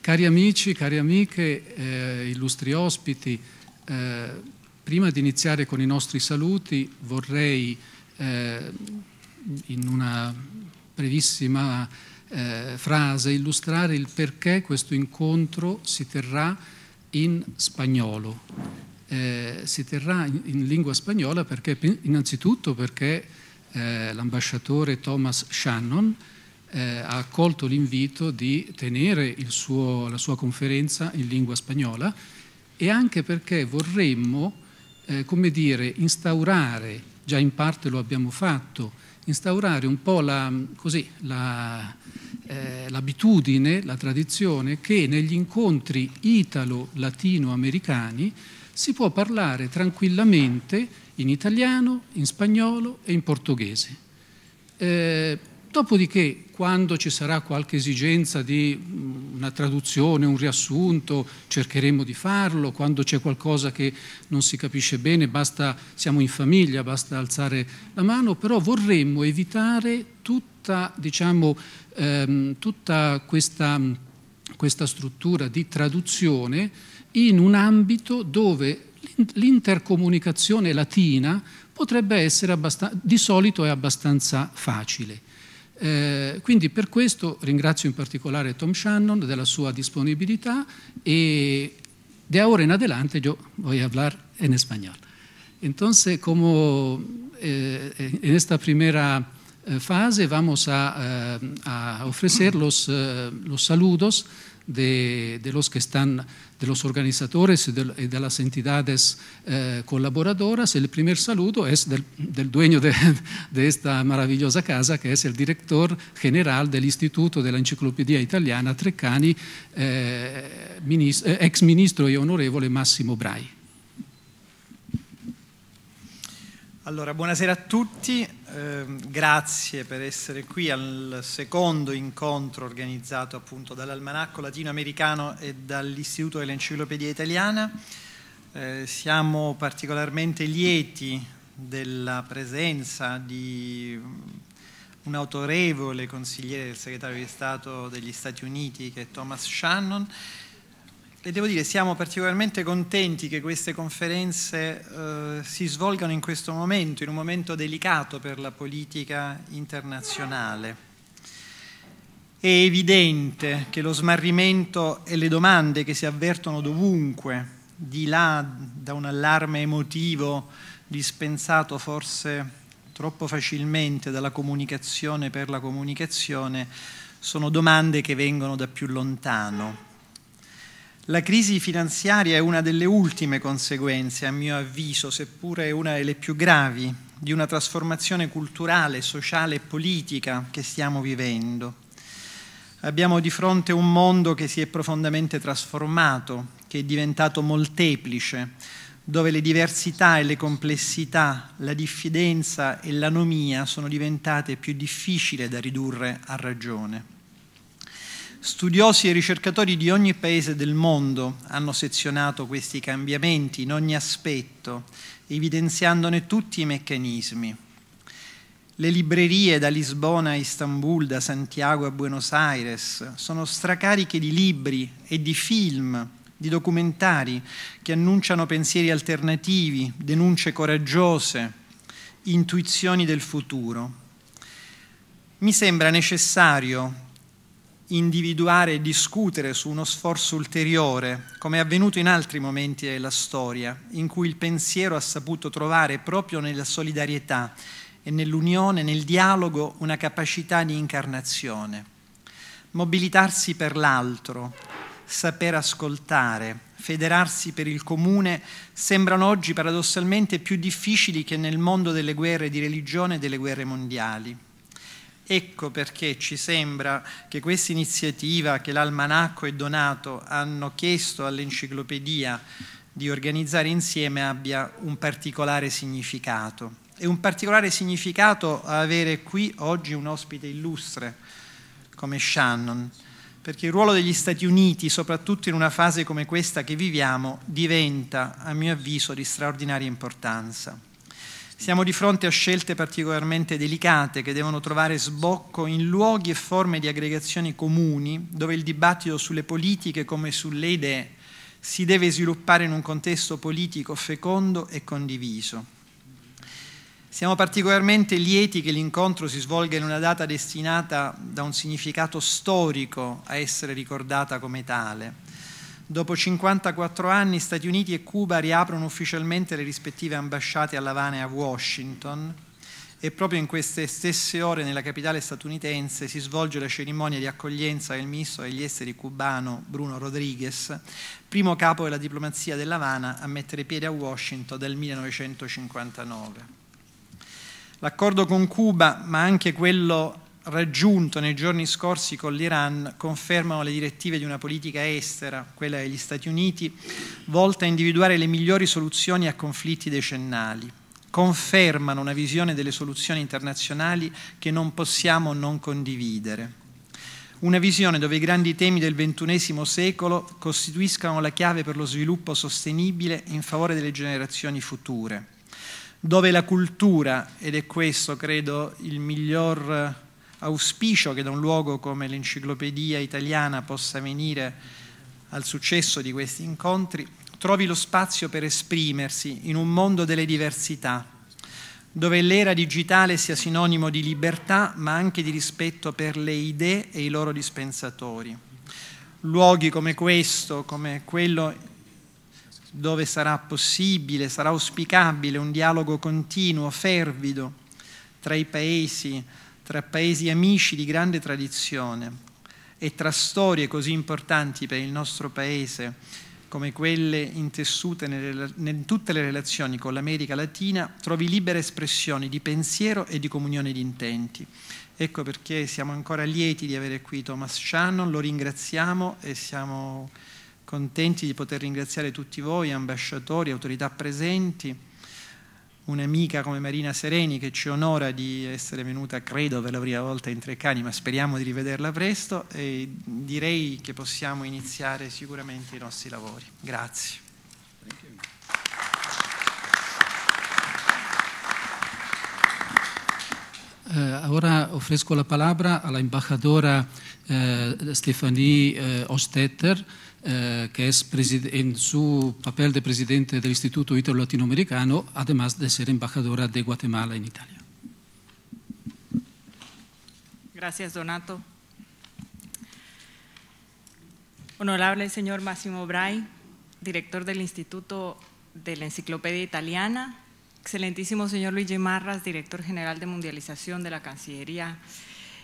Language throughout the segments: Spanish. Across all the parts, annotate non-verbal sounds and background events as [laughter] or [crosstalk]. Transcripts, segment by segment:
Cari amici, cari amiche, eh, illustri ospiti, eh, prima di iniziare con i nostri saluti vorrei eh, in una brevissima eh, frase illustrare il perché questo incontro si terrà in spagnolo. Eh, si terrà in, in, lingua spagnola perché innanzitutto perché eh, l'ambasciatore Thomas Shannon eh, ha accolto l'invito di tenere suo, la sua conferenza in lingua spagnola e anche perché vorremmo, eh, come dire, instaurare, già in parte lo abbiamo fatto, instaurare un po' l'abitudine, la, eh, la tradizione che negli incontri italo latino americani si può parlare tranquillamente in italiano, in spagnolo e in portoghese. Eh, Dopodiché, quando ci sarà qualche esigenza di mm, una traduzione, un riassunto, cercheremo di farlo. Quando c'è qualcosa che non si capisce bene, basta, siamo in famiglia, basta alzare la mano, però vorremmo evitare tutta, diciamo, ehm, tutta questa, mm, questa struttura di traduzione in un ambito dove l'intercomunicazione latina potrebbe essere di solito è abbastanza facile. Eh, quindi per questo ringrazio in particolare Tom Shannon della sua disponibilità e de ahora in adelante yo voy a hablar en español. Entonces, como eh, en esta primera eh, fase vamos a, eh, a ofrecer los, los saludos de, de los que están, de los organizadores y de, y de las entidades eh, colaboradoras. El primer saludo es del, del dueño de, [laughs] de, esta maravillosa casa, que es el director general del Instituto de la Enciclopedia Italiana, Treccani, eh, ministro, eh, ex ministro e onorevole Massimo Brai. Allora, buonasera a tutti. Ehm, grazie per essere qui al secondo incontro organizzato appunto dall'Almanacco Latinoamericano e dall'Istituto dell'Enciclopedia Italiana. Eh, siamo particolarmente lieti della presenza di mm, un autorevole consigliere del segretario di Stato degli Stati Uniti che è Thomas Shannon e devo dire, siamo particolarmente contenti che queste conferenze eh, si svolgano in questo momento, in un momento delicato per la politica internazionale. È evidente che lo smarrimento e le domande che si avvertono dovunque, di là da un allarme emotivo dispensato forse troppo facilmente dalla comunicazione per la comunicazione, sono domande che vengono da più lontano la crisi finanziaria è una delle ultime conseguenze, a mio avviso, seppure una delle più gravi, di una trasformazione culturale, sociale e politica che stiamo vivendo. Abbiamo di fronte un mondo che si è profondamente trasformato, che è diventato molteplice, dove le diversità e le complessità, la diffidenza e l'anomia sono diventate più difficili da ridurre a ragione. Studiosi e ricercatori di ogni paese del mondo hanno sezionato questi cambiamenti in ogni aspetto, evidenziandone tutti i meccanismi. Le librerie da Lisbona a Istanbul, da Santiago a Buenos Aires sono stracariche di libri e di film, di documentari che annunciano pensieri alternativi, denunce coraggiose, intuizioni del futuro. Mi sembra necessario individuare e discutere su uno sforzo ulteriore, come è avvenuto in altri momenti della storia, in cui il pensiero ha saputo trovare proprio nella solidarietà e nell'unione, nel dialogo, una capacità di incarnazione. Mobilitarsi per l'altro, saper ascoltare, federarsi per il comune sembrano oggi paradossalmente più difficili che nel mondo delle guerre di religione e delle guerre mondiali Ecco perché ci sembra che questa iniziativa che l'Almanacco e Donato hanno chiesto all'enciclopedia di organizzare insieme abbia un particolare significato. E un particolare significato a avere qui oggi un ospite illustre come Shannon, perché il ruolo degli Stati Uniti, soprattutto in una fase come questa che viviamo, diventa, a mio avviso, di straordinaria importanza. Siamo di fronte a scelte particolarmente delicate che devono trovare sbocco in luoghi e forme di aggregazione comuni dove il dibattito sulle politiche come sulle idee si deve sviluppare in un contesto politico fecondo e condiviso. Siamo particolarmente lieti che l'incontro si svolga in una data destinata da un significato storico a essere ricordata come tale. Dopo 54 anni Stati Uniti e Cuba riaprono ufficialmente le rispettive ambasciate a Havana e a Washington e proprio in queste stesse ore nella capitale statunitense si svolge la cerimonia di accoglienza del ministro degli esteri cubano Bruno Rodriguez, primo capo della diplomazia dell'Havana a mettere piede a Washington dal 1959. L'accordo con Cuba, ma anche quello raggiunto nei giorni scorsi con l'Iran confermano le direttive di una politica estera, quella degli Stati Uniti, volta a individuare le migliori soluzioni a conflitti decennali. Confermano una visione delle soluzioni internazionali che non possiamo non condividere. Una visione dove i grandi temi del XXI secolo costituiscano la chiave per lo sviluppo sostenibile in favore delle generazioni future dove la cultura, ed è questo credo il miglior auspicio che da un luogo come l'Enciclopedia Italiana possa venire al successo di questi incontri, trovi lo spazio per esprimersi in un mondo delle diversità, dove l'era digitale sia sinonimo di libertà ma anche di rispetto per le idee e i loro dispensatori. Luoghi come questo, come quello dove sarà possibile, sarà auspicabile un dialogo continuo, fervido tra i paesi, tra paesi amici di grande tradizione e tra storie così importanti per il nostro paese come quelle intessute in tutte le relazioni con l'America Latina, trovi libere espressioni di pensiero e di comunione di intenti. Ecco perché siamo ancora lieti di avere qui Thomas Shannon, lo ringraziamo e siamo contenti di poter ringraziare tutti voi, ambasciatori, autorità presenti un'amica come Marina Sereni che ci onora di essere venuta, credo, per la prima volta in Treccani, ma speriamo di rivederla presto e direi che possiamo iniziare sicuramente i nostri lavori. Grazie. Eh, ora offresco la parola a la embajadora eh, eh, Ostetter. Eh, que es en su papel de presidente del Instituto Italo-Latinoamericano, además de ser embajadora de Guatemala en Italia. Gracias, Donato. Honorable señor Massimo Bray, director del Instituto de la Enciclopedia Italiana, excelentísimo señor Luigi Marras, director general de Mundialización de la Cancillería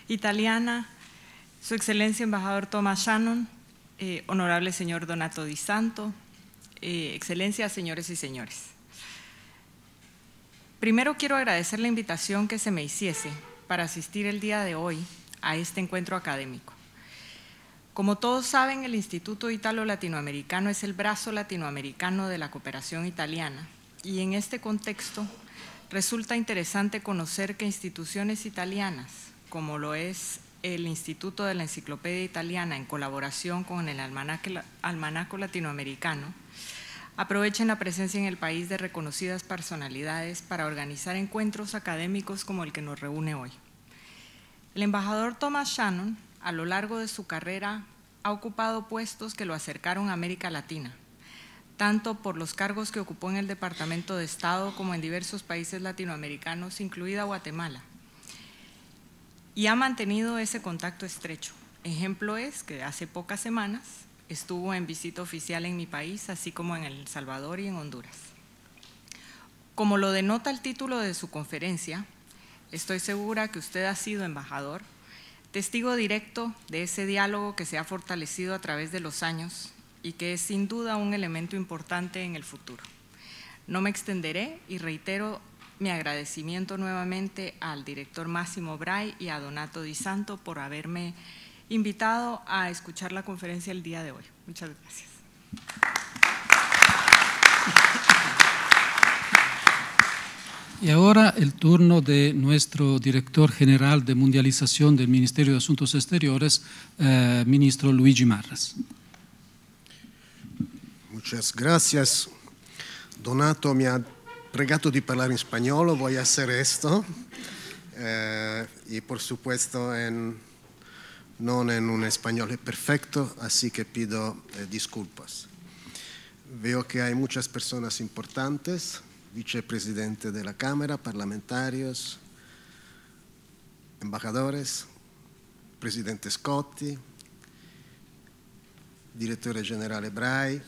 Italiana, su excelencia embajador Thomas Shannon, eh, honorable señor Donato Di Santo, eh, excelencias, señores y señores. Primero quiero agradecer la invitación que se me hiciese para asistir el día de hoy a este encuentro académico. Como todos saben, el Instituto Italo-Latinoamericano es el brazo latinoamericano de la cooperación italiana y en este contexto resulta interesante conocer que instituciones italianas, como lo es el Instituto de la Enciclopedia Italiana en colaboración con el Almanaco Latinoamericano, aprovechen la presencia en el país de reconocidas personalidades para organizar encuentros académicos como el que nos reúne hoy. El embajador Thomas Shannon, a lo largo de su carrera, ha ocupado puestos que lo acercaron a América Latina, tanto por los cargos que ocupó en el Departamento de Estado como en diversos países latinoamericanos, incluida Guatemala y ha mantenido ese contacto estrecho. Ejemplo es que hace pocas semanas estuvo en visita oficial en mi país, así como en El Salvador y en Honduras. Como lo denota el título de su conferencia, estoy segura que usted ha sido embajador, testigo directo de ese diálogo que se ha fortalecido a través de los años y que es sin duda un elemento importante en el futuro. No me extenderé y reitero mi agradecimiento nuevamente al director Máximo Bray y a Donato Di Santo por haberme invitado a escuchar la conferencia el día de hoy. Muchas gracias. Y ahora el turno de nuestro director general de mundialización del Ministerio de Asuntos Exteriores, eh, ministro Luigi Marras. Muchas gracias. Donato me ha pregato di parlare in spagnolo, voy a hacer esto. Eh, y por supuesto en, non en un español perfecto, así que pido eh, disculpas. Veo que hay muchas personas importantes, vicepresidente de la Cámara, parlamentarios, embajadores, presidente Scotti, direttore generale Brai,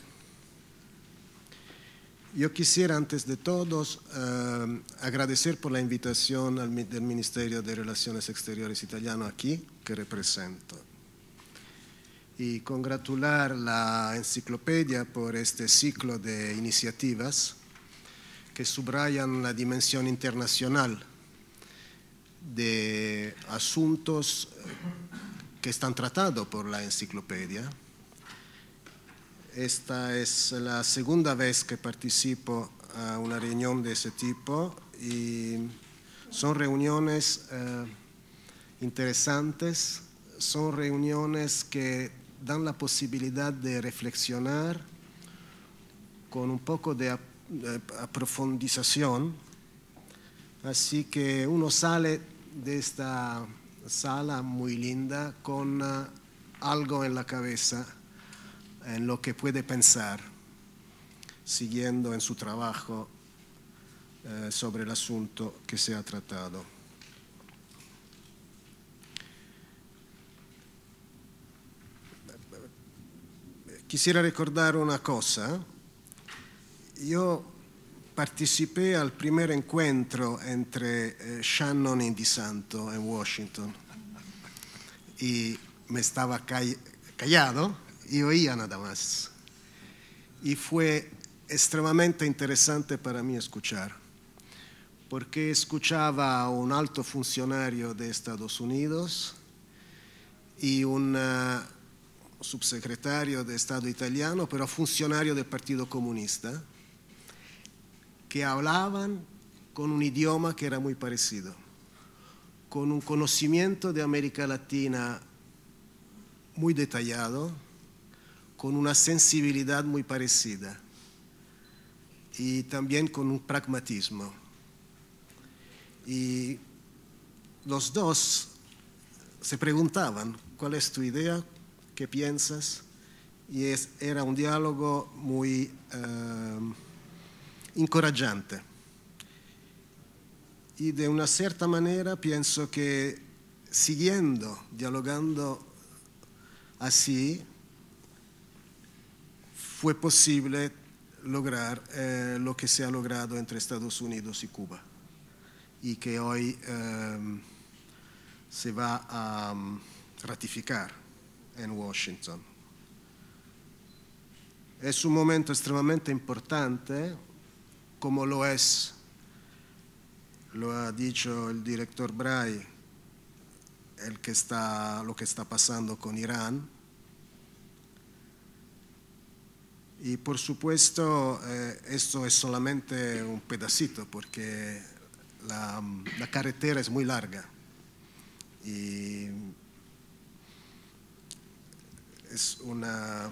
Yo quisiera, antes de todos, eh, agradecer por la invitación del Ministerio de Relaciones Exteriores italiano aquí, que represento, y congratular la enciclopedia por este ciclo de iniciativas que subrayan la dimensión internacional de asuntos que están tratados por la enciclopedia esta es la segunda vez que participo a una reunión de ese tipo y son reuniones eh, interesantes, son reuniones que dan la posibilidad de reflexionar con un poco de aprofundización. Así que uno sale de esta sala muy linda con eh, algo en la cabeza en lo que puede pensar, siguiendo en su trabajo eh, sobre el asunto que se ha tratado. Quisiera recordar una cosa. Yo participé al primer encuentro entre eh, Shannon y Di Santo en Washington y me estaba call callado y oía nada más. Y fue extremadamente interesante para mí escuchar, porque escuchaba a un alto funcionario de Estados Unidos y un ah, subsecretario de Estado italiano, pero funcionario del Partido Comunista, que hablaban con un idioma que era muy parecido, con un conocimiento de América Latina muy detallado con una sensibilidad muy parecida y también con un pragmatismo. Y los dos se preguntaban, ¿cuál es tu idea? ¿Qué piensas? Y era un diálogo muy encorajante. Eh, y de una cierta manera pienso que siguiendo, dialogando así, fue posible lograr eh, lo que se ha logrado entre Estados Unidos y Cuba y que hoy em, se va a em, ratificar en Washington. Es un momento extremadamente importante, como lo es, lo ha dicho el director Bray, el que está, lo que está pasando con Irán, Y por supuesto, eh, esto es solamente un pedacito porque la, carretera es muy larga. Y es una...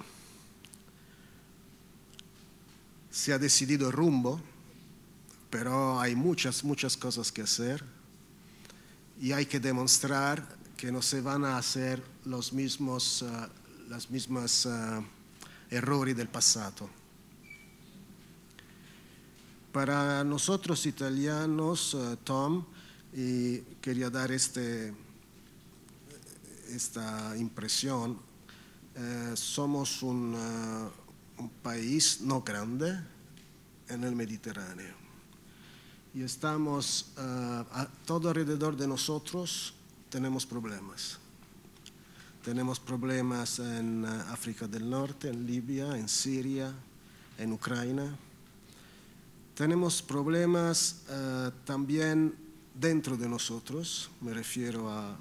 Se ha decidido el rumbo, pero hay muchas, muchas cosas que hacer y hay que demostrar que no se van a hacer los mismos, eh, las mismas... Eh, errores del pasado. Para nosotros italianos, eh, Tom y quería dar este, esta impresión. Eh, somos eh, un, país no grande en el Mediterráneo y estamos a todo alrededor de nosotros tenemos problemas tenemos problemas en eh, África del Norte, en Libia, en Siria, en Ucrania. Tenemos problemas eh, también dentro de nosotros, me refiero a,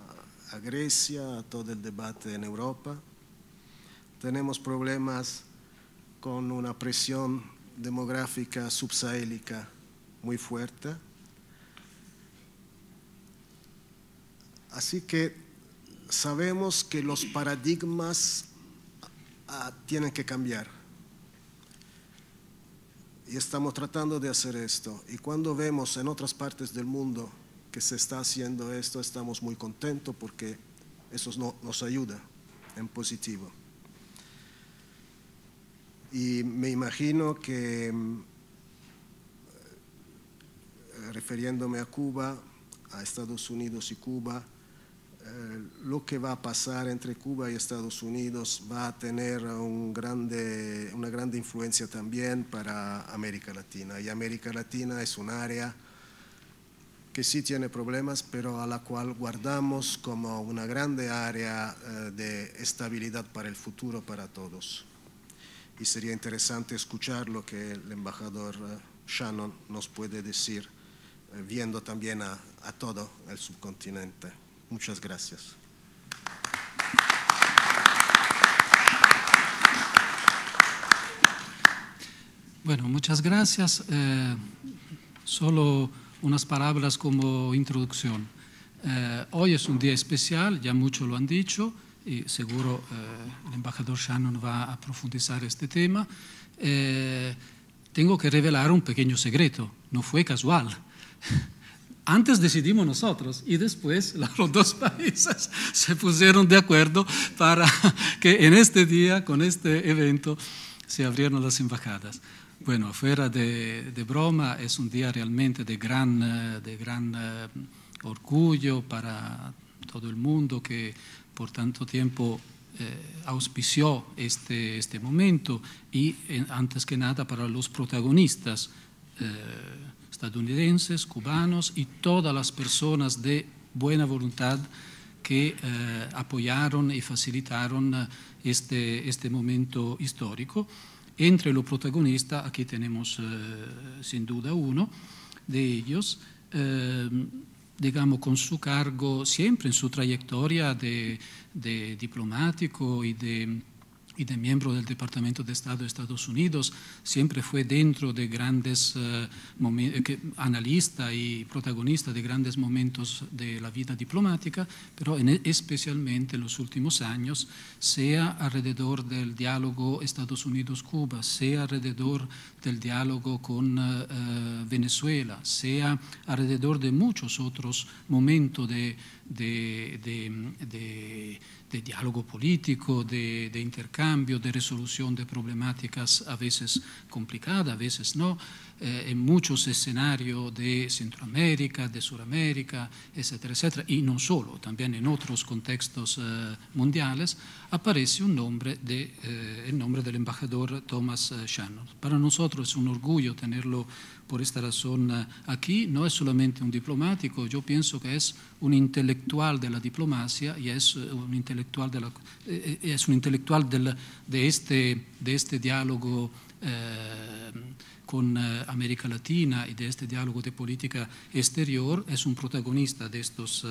Grecia, a todo el debate en Europa. Tenemos problemas con una presión demográfica subsahélica muy fuerte. Así que sabemos que los paradigmas ah, tienen que cambiar. Y estamos tratando de hacer esto. Y cuando vemos en otras partes del mundo que se está haciendo esto, estamos muy contentos porque eso nos ayuda en positivo. Y me imagino que, mm, eh, refiriéndome a Cuba, a Estados Unidos y Cuba, eh, lo que va a pasar entre Cuba y Estados Unidos va a tener una grande influencia también para América Latina. Y América Latina es un área que sí tiene problemas, pero a la cual guardamos como una grande área eh, de estabilidad para el futuro para todos. Y sería interesante escuchar lo que el embajador eh, Shannon nos puede decir, viendo también a todo el subcontinente. Muchas gracias. Bueno, muchas gracias. Eh, solo unas palabras como introducción. Eh, hoy es un día especial, ya muchos lo han dicho, y seguro eh, el embajador Shannon va a profundizar este tema. tengo que revelar un pequeño secreto, no fue casual. [laughs] Antes decidimos nosotros y después [laughs] los dos países se pusieron de acuerdo para [laughs] que en este día, con este evento, se abrieran las embajadas. Bueno, fuera de, broma, es un día realmente de gran, eh, de gran eh, orgullo para todo el mundo que por tanto tiempo eh, auspició este, este momento y antes que nada para los protagonistas estadounidenses, cubanos y todas las personas de buena voluntad que eh, apoyaron y facilitaron eh, este, este momento histórico. Entre los protagonistas, aquí tenemos eh, sin duda uno de ellos, digamos, con su cargo siempre en su trayectoria de diplomático y de y de miembro del Departamento de Estado de Estados Unidos, siempre fue dentro de grandes eh, eh, analista y protagonista de grandes momentos de la vida diplomática, pero e, especialmente en los últimos años, sea alrededor del diálogo Estados Unidos-Cuba, sea alrededor del diálogo con eh, Venezuela, sea alrededor de muchos otros momentos de de diálogo político, de, intercambio, de resolución de problemáticas a veces complicadas, a veces no, eh, en muchos escenarios de Centroamérica, de Suramérica, etcétera, etcétera, y no solo, también en otros contextos eh, mundiales, aparece un nombre de, eh, el nombre del embajador Thomas Shannon. Para nosotros es un orgullo tenerlo por esta razón ah, aquí no es solamente un diplomático, yo pienso que es un intelectual de la diplomacia y es eh, un intelectual de, eh, eh, intelectual este, de, este, diálogo. con América Latina y de este diálogo de política exterior es un protagonista de estos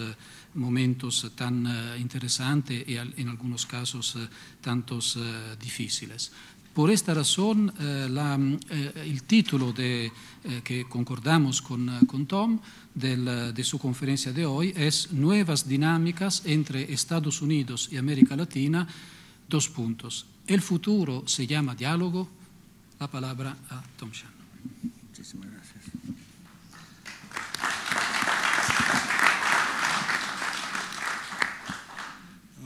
momentos tan interesantes y en algunos casos tantos difíciles. Por esta razón, eh, eh, el título de, eh, que concordamos con, con Tom de su conferencia de hoy es Nuevas dinámicas entre Estados Unidos y América Latina, dos puntos. El futuro se llama diálogo. La palabra a Tom Shannon.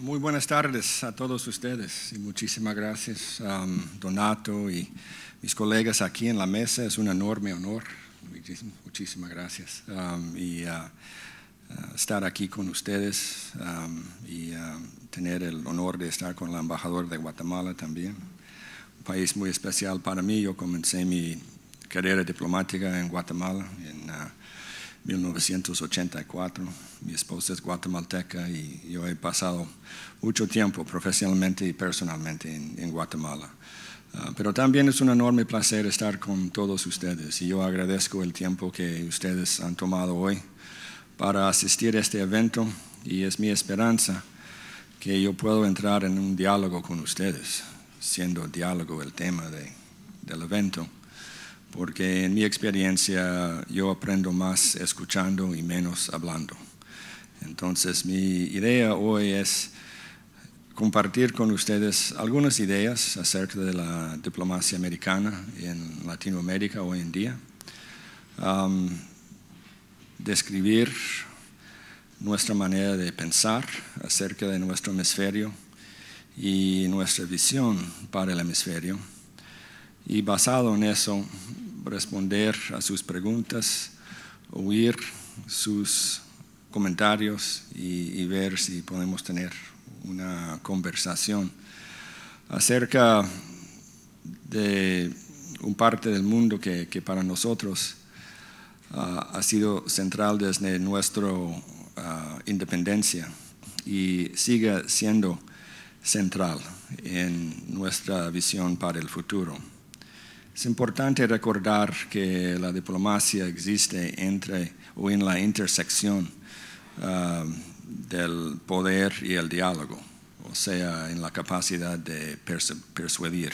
Muy buenas tardes a todos ustedes y muchísimas gracias a um, Donato y mis colegas aquí en la mesa. Es un enorme honor. Muchísimas, gracias. Um, y uh, uh, estar aquí con ustedes um, y tener el honor de estar con el embajador de Guatemala también. Un país muy especial para mí. Yo comencé mi carrera diplomática en Guatemala, en uh, 1984. Mi esposa es guatemalteca y yo he pasado mucho tiempo profesionalmente y personalmente en, Guatemala. Ah, pero también es un enorme placer estar con todos ustedes y yo agradezco el tiempo que ustedes han tomado hoy para asistir a este evento y es mi esperanza que yo puedo entrar en un diálogo con ustedes, siendo diálogo el tema de, del evento porque en mi experiencia yo aprendo más escuchando y menos hablando. Entonces mi idea hoy es compartir con ustedes algunas ideas acerca de la diplomacia americana en Latinoamérica hoy en día, describir nuestra manera de pensar acerca de nuestro hemisferio y nuestra visión para el hemisferio y basado en eso responder a sus preguntas, oír sus comentarios y, ver si podemos tener una conversación acerca de un parte del mundo que, para nosotros ah, ha sido central desde nuestra ah, independencia y sigue siendo central en nuestra visión para el futuro. Es importante recordar que la diplomacia existe entre o en la intersección um, del poder y el diálogo, o sea, en la capacidad de persuadir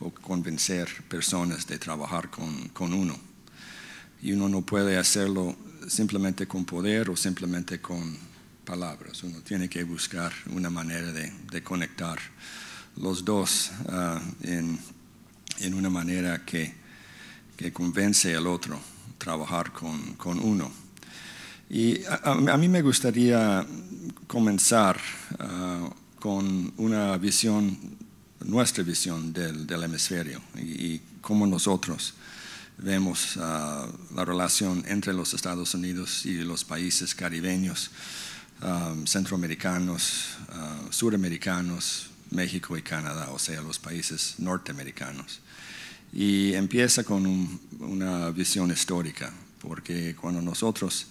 o convencer personas de trabajar con, uno. Y uno no puede hacerlo simplemente con poder o simplemente con palabras. Uno tiene que buscar una manera de, conectar los dos uh, en en una manera que, convence al otro, trabajar con, uno. Y a, mí me gustaría comenzar ah, con una visión, nuestra visión del, hemisferio y, cómo nosotros vemos ah, la relación entre los Estados Unidos y los países caribeños, ah, centroamericanos, suramericanos, México y Canadá, o sea, los países norteamericanos. Y empieza con una visión histórica, porque cuando nosotros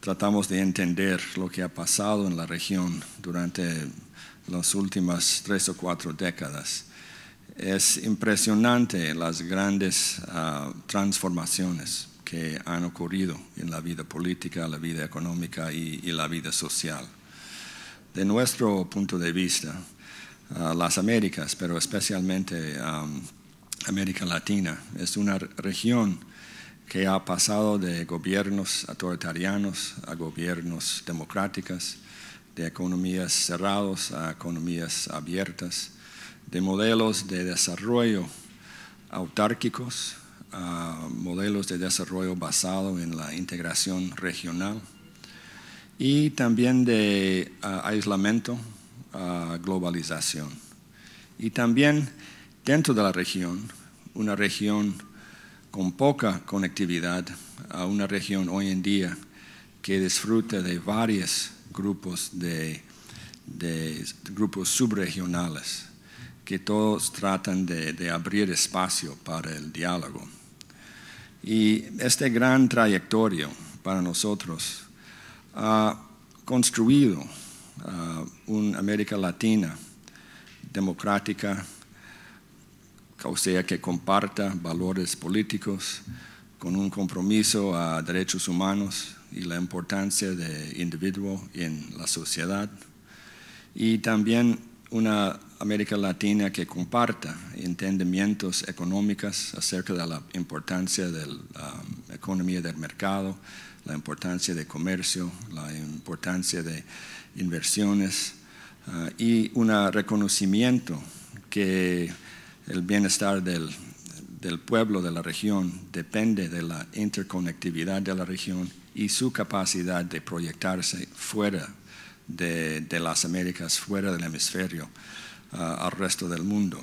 tratamos de entender lo que ha pasado en la región durante las últimas tres o cuatro décadas, es impresionante las grandes ah, transformaciones que han ocurrido en la vida política, la vida económica y, la vida social. De nuestro punto de vista, ah, las Américas, pero especialmente América Latina. Es una región que ha pasado de gobiernos autoritarianos a gobiernos democráticos, de economías cerradas a economías abiertas, de modelos de desarrollo autárquicos a modelos de desarrollo basado en la integración regional y también de ah, aislamiento a ah, globalización. Y también dentro de la región, una región con poca conectividad, a una región hoy en día que disfruta de varios grupos de, grupos subregionales que todos tratan de, abrir espacio para el diálogo. Y este gran trayectorio para nosotros ha construido ah, una América Latina democrática, o sea, que comparta valores políticos con un compromiso a derechos humanos y la importancia del individuo en la sociedad. Y también una América Latina que comparta entendimientos económicos acerca de la importancia de la um, economía del mercado, la importancia de comercio, la importancia de inversiones ah, y un reconocimiento que el bienestar del, pueblo de la región depende de la interconectividad de la región y su capacidad de proyectarse fuera de, las Américas, fuera del hemisferio, ah, al resto del mundo.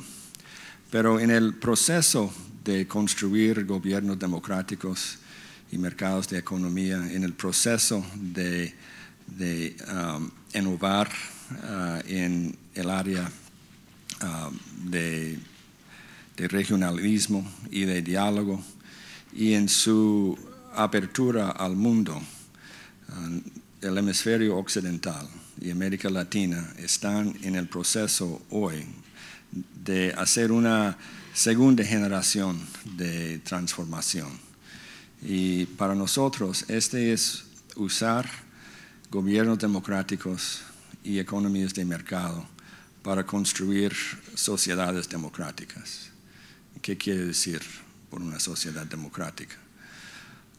Pero en el proceso de construir gobiernos democráticos y mercados de economía, en el proceso de, um, innovar ah, en el área ah, de de regionalismo y de diálogo y en su apertura al mundo, eh, el hemisferio occidental y América Latina están en el proceso hoy de hacer una segunda generación de transformación. Y para nosotros este es usar gobiernos democráticos y economías de mercado para construir sociedades democráticas. ¿Qué quiere decir por una sociedad democrática?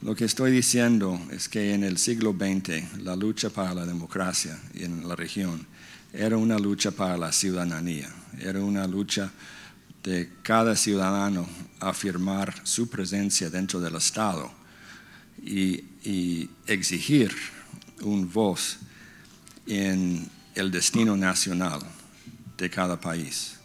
Lo que estoy diciendo es que en el siglo XX la lucha para la democracia en la región era una lucha para la ciudadanía, era una lucha de cada ciudadano afirmar su presencia dentro del Estado y, exigir un voz en el destino nacional de cada país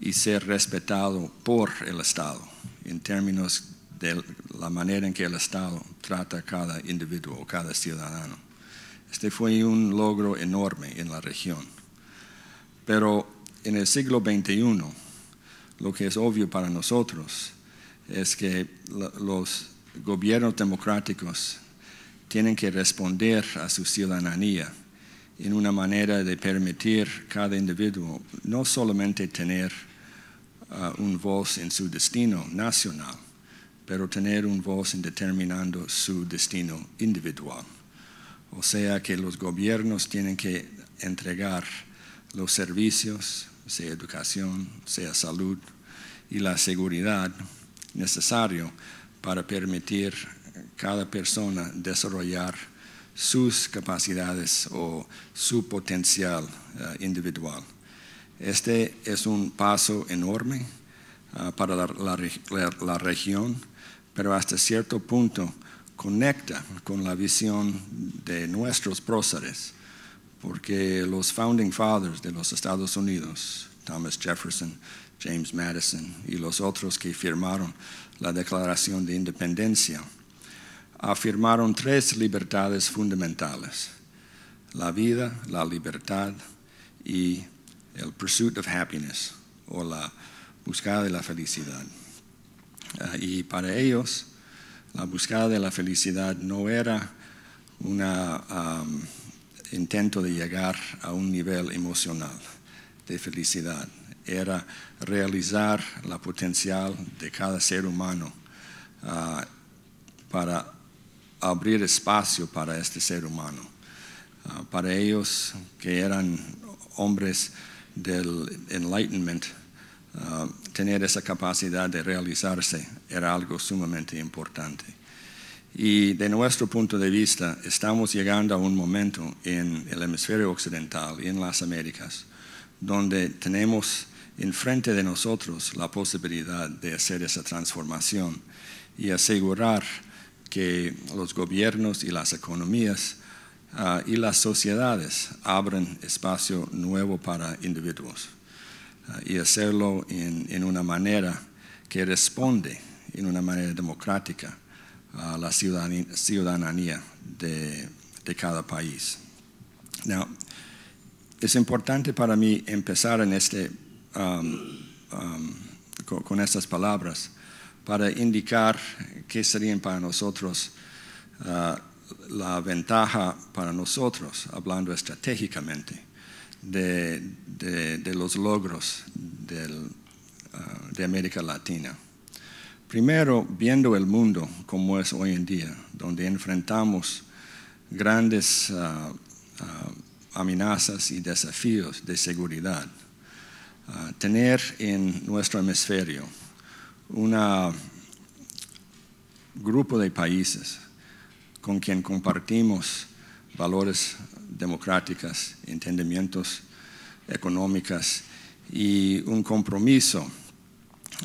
y ser respetado por el Estado en términos de la manera en que el Estado trata a cada individuo cada ciudadano. Este fue un logro enorme en la región. Pero en el siglo XXI, lo que es obvio para nosotros es que los gobiernos democráticos tienen que responder a su ciudadanía en una manera de permitir cada individuo no solamente tener un voz en su destino nacional, pero tener un voz en determinando su destino individual. O sea que los gobiernos tienen que entregar los servicios, sea educación, sea salud y la seguridad necesario para permitir cada persona desarrollar sus capacidades o su potencial eh, individual. Este es un paso enorme ah, para la, región, pero hasta cierto punto conecta con la visión de nuestros próceres, porque los founding fathers de los Estados Unidos, Thomas Jefferson, James Madison y los otros que firmaron la Declaración de Independencia, afirmaron tres libertades fundamentales, la vida, la libertad y el pursuit of happiness o la búsqueda de la felicidad. Ah, y para ellos, la búsqueda de la felicidad no era un intento de llegar a un nivel emocional de felicidad, era realizar la potencial de cada ser humano ah, para abrir espacio para este ser humano. Ah, para ellos que eran hombres del enlightenment, eh, tener esa capacidad de realizarse era algo sumamente importante. Y de nuestro punto de vista, estamos llegando a un momento en el hemisferio occidental y en las Américas, donde tenemos enfrente de nosotros la posibilidad de hacer esa transformación y asegurar que los gobiernos y las economías Ah, y las sociedades abren espacio nuevo para individuos ah, y hacerlo en, una manera que responde en una manera democrática a la ciudadanía, de, cada país. es importante para mí empezar en este, con, estas palabras para indicar qué serían para nosotros ah, la ventaja para nosotros, hablando estratégicamente, de, los logros ah, de América Latina. Primero, viendo el mundo como es hoy en día, donde enfrentamos grandes ah, ah, amenazas y desafíos de seguridad, tener en nuestro hemisferio un grupo de países con quien compartimos valores democráticos, entendimientos económicos y un compromiso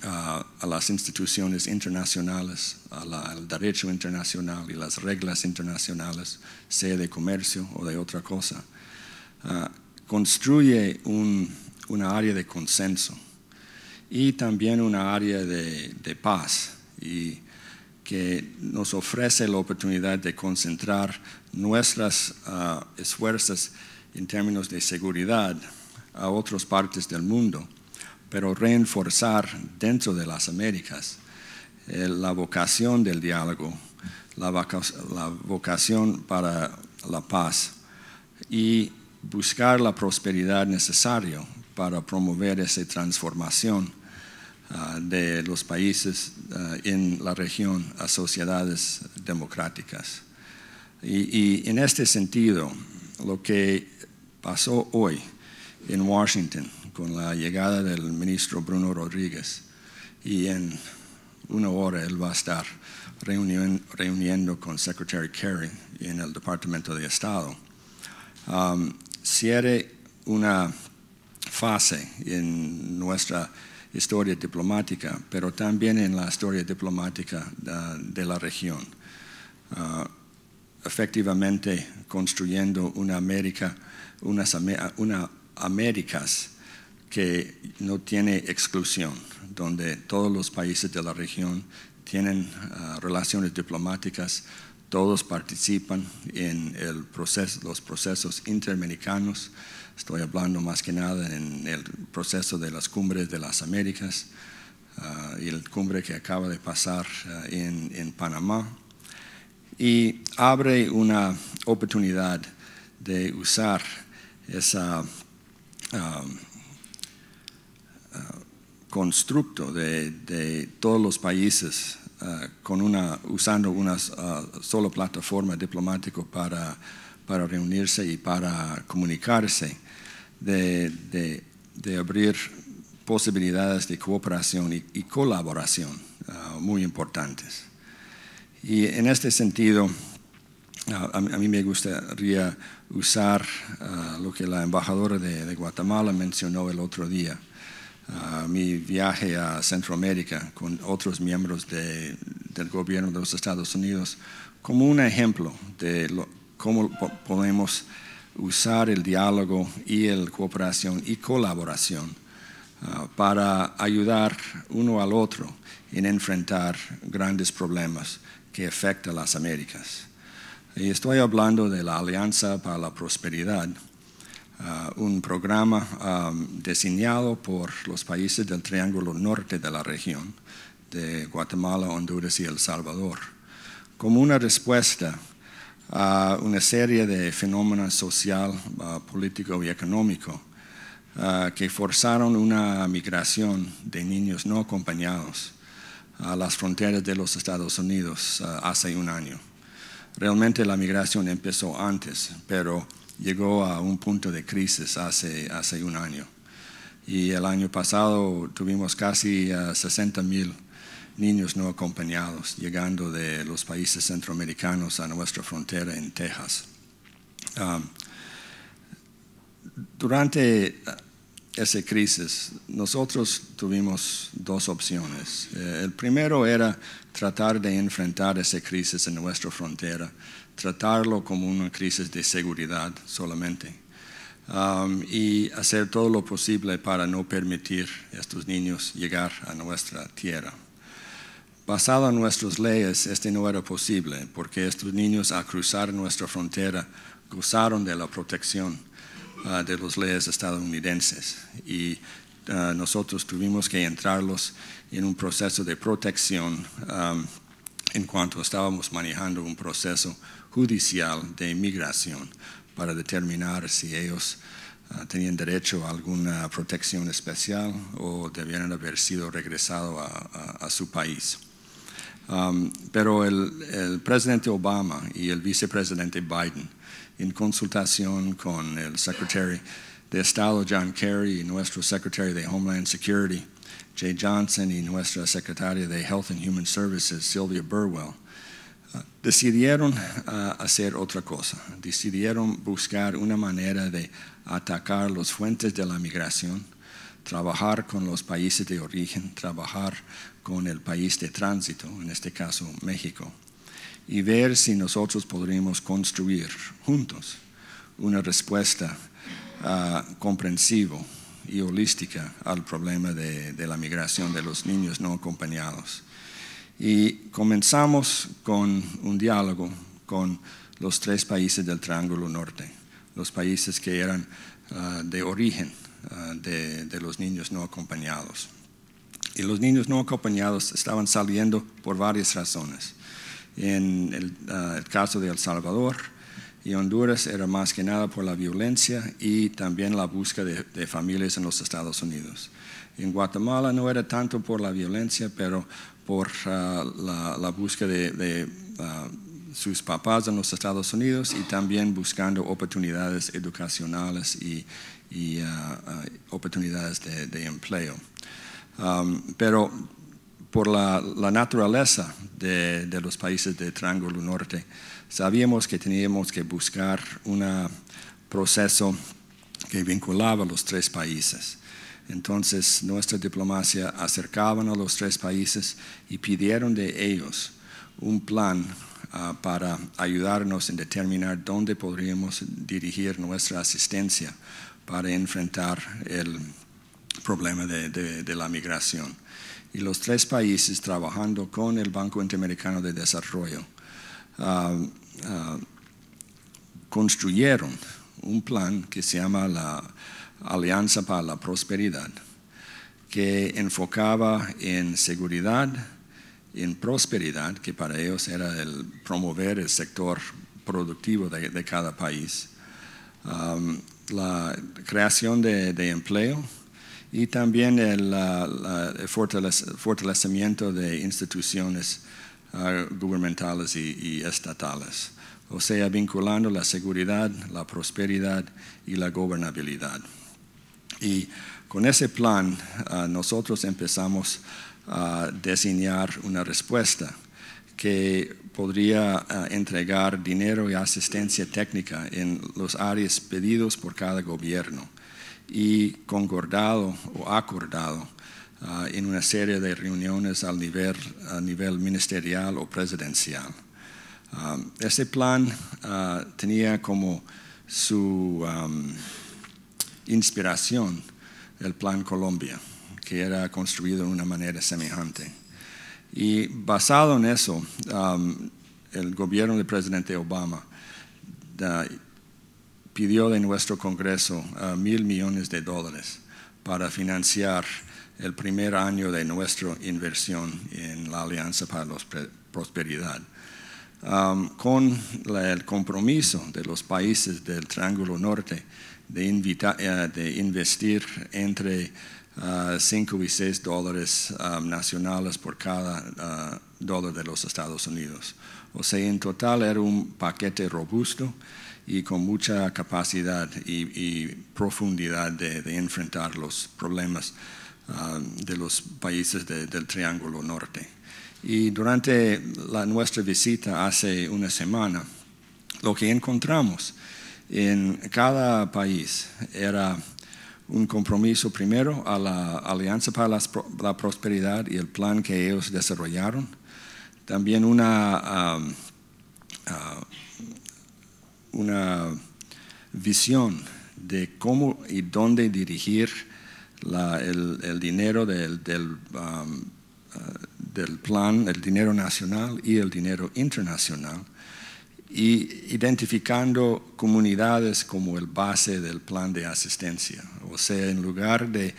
ah, a las instituciones internacionales, al derecho internacional y las reglas internacionales, sea de comercio o de otra cosa. Ah, construye un, una área de consenso y también una área de, de paz y que nos ofrece la oportunidad de concentrar nuestras ah, esfuerzos en términos de seguridad a otras partes del mundo, pero reforzar dentro de las Américas eh, la vocación del diálogo, la, la vocación para la paz y buscar la prosperidad necesaria para promover esa transformación Ah, de los países ah, en la región a sociedades democráticas. Y, en este sentido, lo que pasó hoy en Washington con la llegada del ministro Bruno Rodríguez y en una hora él va a estar reuniendo, reuniendo con Secretary Kerry en el Departamento de Estado, um, cierre una fase en nuestra historia diplomática, pero también en la historia diplomática de la región, ah, efectivamente construyendo una América, unas una Américas que no tiene exclusión, donde todos los países de la región tienen ah, relaciones diplomáticas, todos participan en los procesos interamericanos, Estoy hablando más que nada en el proceso de las cumbres de las Américas ah, y el cumbre que acaba de pasar ah, en, Panamá. Y abre una oportunidad de usar ese ah, constructo de, todos los países con usando una sola plataforma diplomática para reunirse y para comunicarse de, de, de abrir posibilidades de cooperación y, colaboración ah, muy importantes. Y en este sentido, ah, a, mí me gustaría usar ah, lo que la embajadora de, Guatemala mencionó el otro día, mi viaje a Centroamérica con otros miembros del gobierno de los Estados Unidos, como un ejemplo de cómo podemos usar el diálogo y la cooperación y colaboración ah, para ayudar uno al otro en enfrentar grandes problemas que afectan las Américas. Y estoy hablando de la Alianza para la Prosperidad, ah, un programa diseñado por los países del Triángulo Norte de la región, de Guatemala, Honduras y El Salvador, como una respuesta a una serie de fenómenos social, político y económico que forzaron una migración de niños no acompañados a las fronteras de los Estados Unidos hace un año. Realmente la migración empezó antes, pero llegó a un punto de crisis hace, hace un año. Y el año pasado tuvimos casi 60 mil niños no acompañados llegando de los países centroamericanos a nuestra frontera en Texas. Ah, durante esa crisis, nosotros tuvimos dos opciones. Eh, el primero era tratar de enfrentar esa crisis en nuestra frontera, tratarlo como una crisis de seguridad solamente, um, y hacer todo lo posible para no permitir a estos niños llegar a nuestra tierra. Basado en nuestras leyes, este no era posible, porque estos niños al cruzar nuestra frontera gozaron de la protección ah, de las leyes estadounidenses y ah, nosotros tuvimos que entrarlos en un proceso de protección en cuanto estábamos manejando un proceso judicial de inmigración para determinar si ellos ah, tenían derecho a alguna protección especial o debieran haber sido regresados a su país. Um, pero el, presidente Obama y el vicepresidente Biden, en consultación con el secretario de Estado John Kerry y nuestro secretario de Homeland Security Jay Johnson y nuestra secretaria de Health and Human Services Sylvia Burwell, uh, decidieron uh, hacer otra cosa. Decidieron buscar una manera de atacar las fuentes de la migración, trabajar con los países de origen, trabajar con el país de tránsito, en este caso México, y ver si nosotros podríamos construir juntos una respuesta ah, comprensiva y holística al problema de, la migración de los niños no acompañados. Y comenzamos con un diálogo con los tres países del Triángulo Norte, los países que eran ah, de origen ah, de los niños no acompañados y los niños no acompañados estaban saliendo por varias razones. En ah, el, caso de El Salvador y Honduras era más que nada por la violencia y también la búsqueda de, familias en los Estados Unidos. En Guatemala no era tanto por la violencia, pero por ah, la, búsqueda de, ah, sus papás en los Estados Unidos y también buscando oportunidades educacionales y, oportunidades de empleo. Um, pero por la, naturaleza de, los países del Triángulo Norte, sabíamos que teníamos que buscar un proceso que vinculaba los tres países. Entonces nuestra diplomacia acercaba a los tres países y pidieron de ellos un plan ah, para ayudarnos en determinar dónde podríamos dirigir nuestra asistencia para enfrentar el, problema de, la migración. Y los tres países trabajando con el Banco Interamericano de Desarrollo ah, ah, construyeron un plan que se llama la Alianza para la Prosperidad, que enfocaba en seguridad, en prosperidad, que para ellos era el promover el sector productivo de, cada país, ah, la creación de, de empleo, y también el, fortalecimiento de instituciones ah, gubernamentales y, estatales, o sea, vinculando la seguridad, la prosperidad y la gobernabilidad. Y con ese plan ah, nosotros empezamos a diseñar una respuesta que podría ah, entregar dinero y asistencia técnica en los áreas pedidos por cada gobierno y concordado o acordado ah, en una serie de reuniones al nivel, a nivel ministerial o presidencial. Ah, ese plan ah, tenía como su inspiración el Plan Colombia, que era construido de una manera semejante. Y basado en eso, el gobierno del presidente Obama pidió de nuestro Congreso ah, mil millones de dólares para financiar el primer año de nuestra inversión en la Alianza para la Prosperidad. con el compromiso de los países del Triángulo Norte de, invita, eh, de investir entre 5 ah, y 6 dólares nacionales por cada ah, dólar de los Estados Unidos. O sea, en total era un paquete robusto y con mucha capacidad y, profundidad de, enfrentar los problemas ah, de los países del Triángulo Norte. Y durante nuestra visita hace una semana, lo que encontramos en cada país era un compromiso primero a la Alianza para la, Prosperidad y el plan que ellos desarrollaron, también una... Ah, ah, una visión de cómo y dónde dirigir el, dinero um, uh, del, plan, el dinero nacional y el dinero internacional, y identificando comunidades como el base del plan de asistencia. O sea, en lugar de,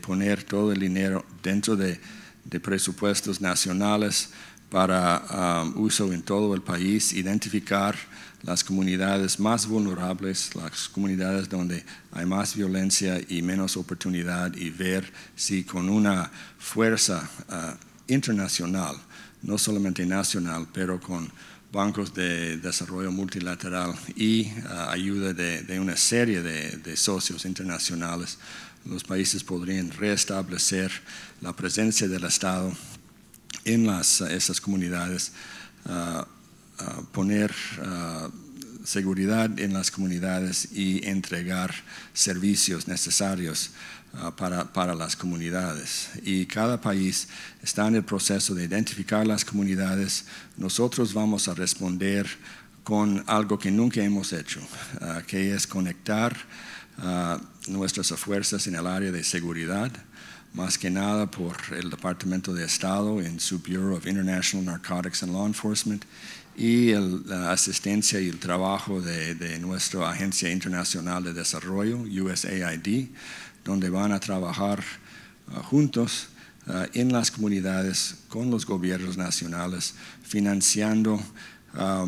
poner todo el dinero dentro de presupuestos nacionales, para um, uso en todo el país, identificar las comunidades más vulnerables, las comunidades donde hay más violencia y menos oportunidad y ver si con una fuerza uh, internacional, no solamente nacional, pero con bancos de desarrollo multilateral y uh, ayuda de, una serie de, de socios internacionales, los países podrían restablecer la presencia del Estado en esas comunidades, ah, ah, poner ah, seguridad en las comunidades y entregar servicios necesarios para, las comunidades. Y cada país está en el proceso de identificar las comunidades. Nosotros vamos a responder con algo que nunca hemos hecho, que es conectar nuestras fuerzas en el área de seguridad más que nada por el Departamento de Estado en su Bureau of International Narcotics and Law Enforcement y la asistencia y el trabajo de, nuestra Agencia Internacional de Desarrollo, USAID, donde van a trabajar ah, juntos ah, en las comunidades con los gobiernos nacionales, financiando ah,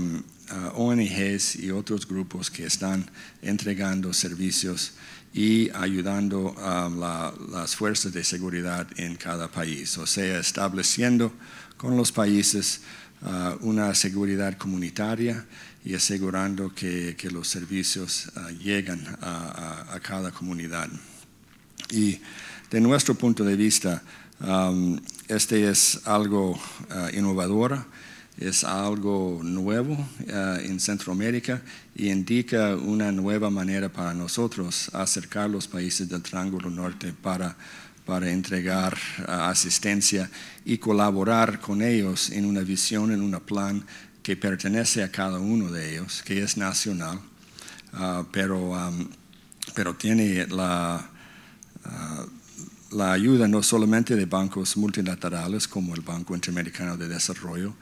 ONGs y otros grupos que están entregando servicios y ayudando a las fuerzas de seguridad en cada país, o sea, estableciendo con los países ah, una seguridad comunitaria y asegurando que, los servicios ah, llegan a, cada comunidad. Y de nuestro punto de vista, este es algo ah, innovador es algo nuevo eh, en Centroamérica y indica una nueva manera para nosotros acercar los países del Triángulo Norte para, entregar eh, asistencia y colaborar con ellos en una visión, en un plan que pertenece a cada uno de ellos, que es nacional, eh, um, pero, tiene la ayuda no solamente de bancos multilaterales como el Banco Interamericano de Desarrollo,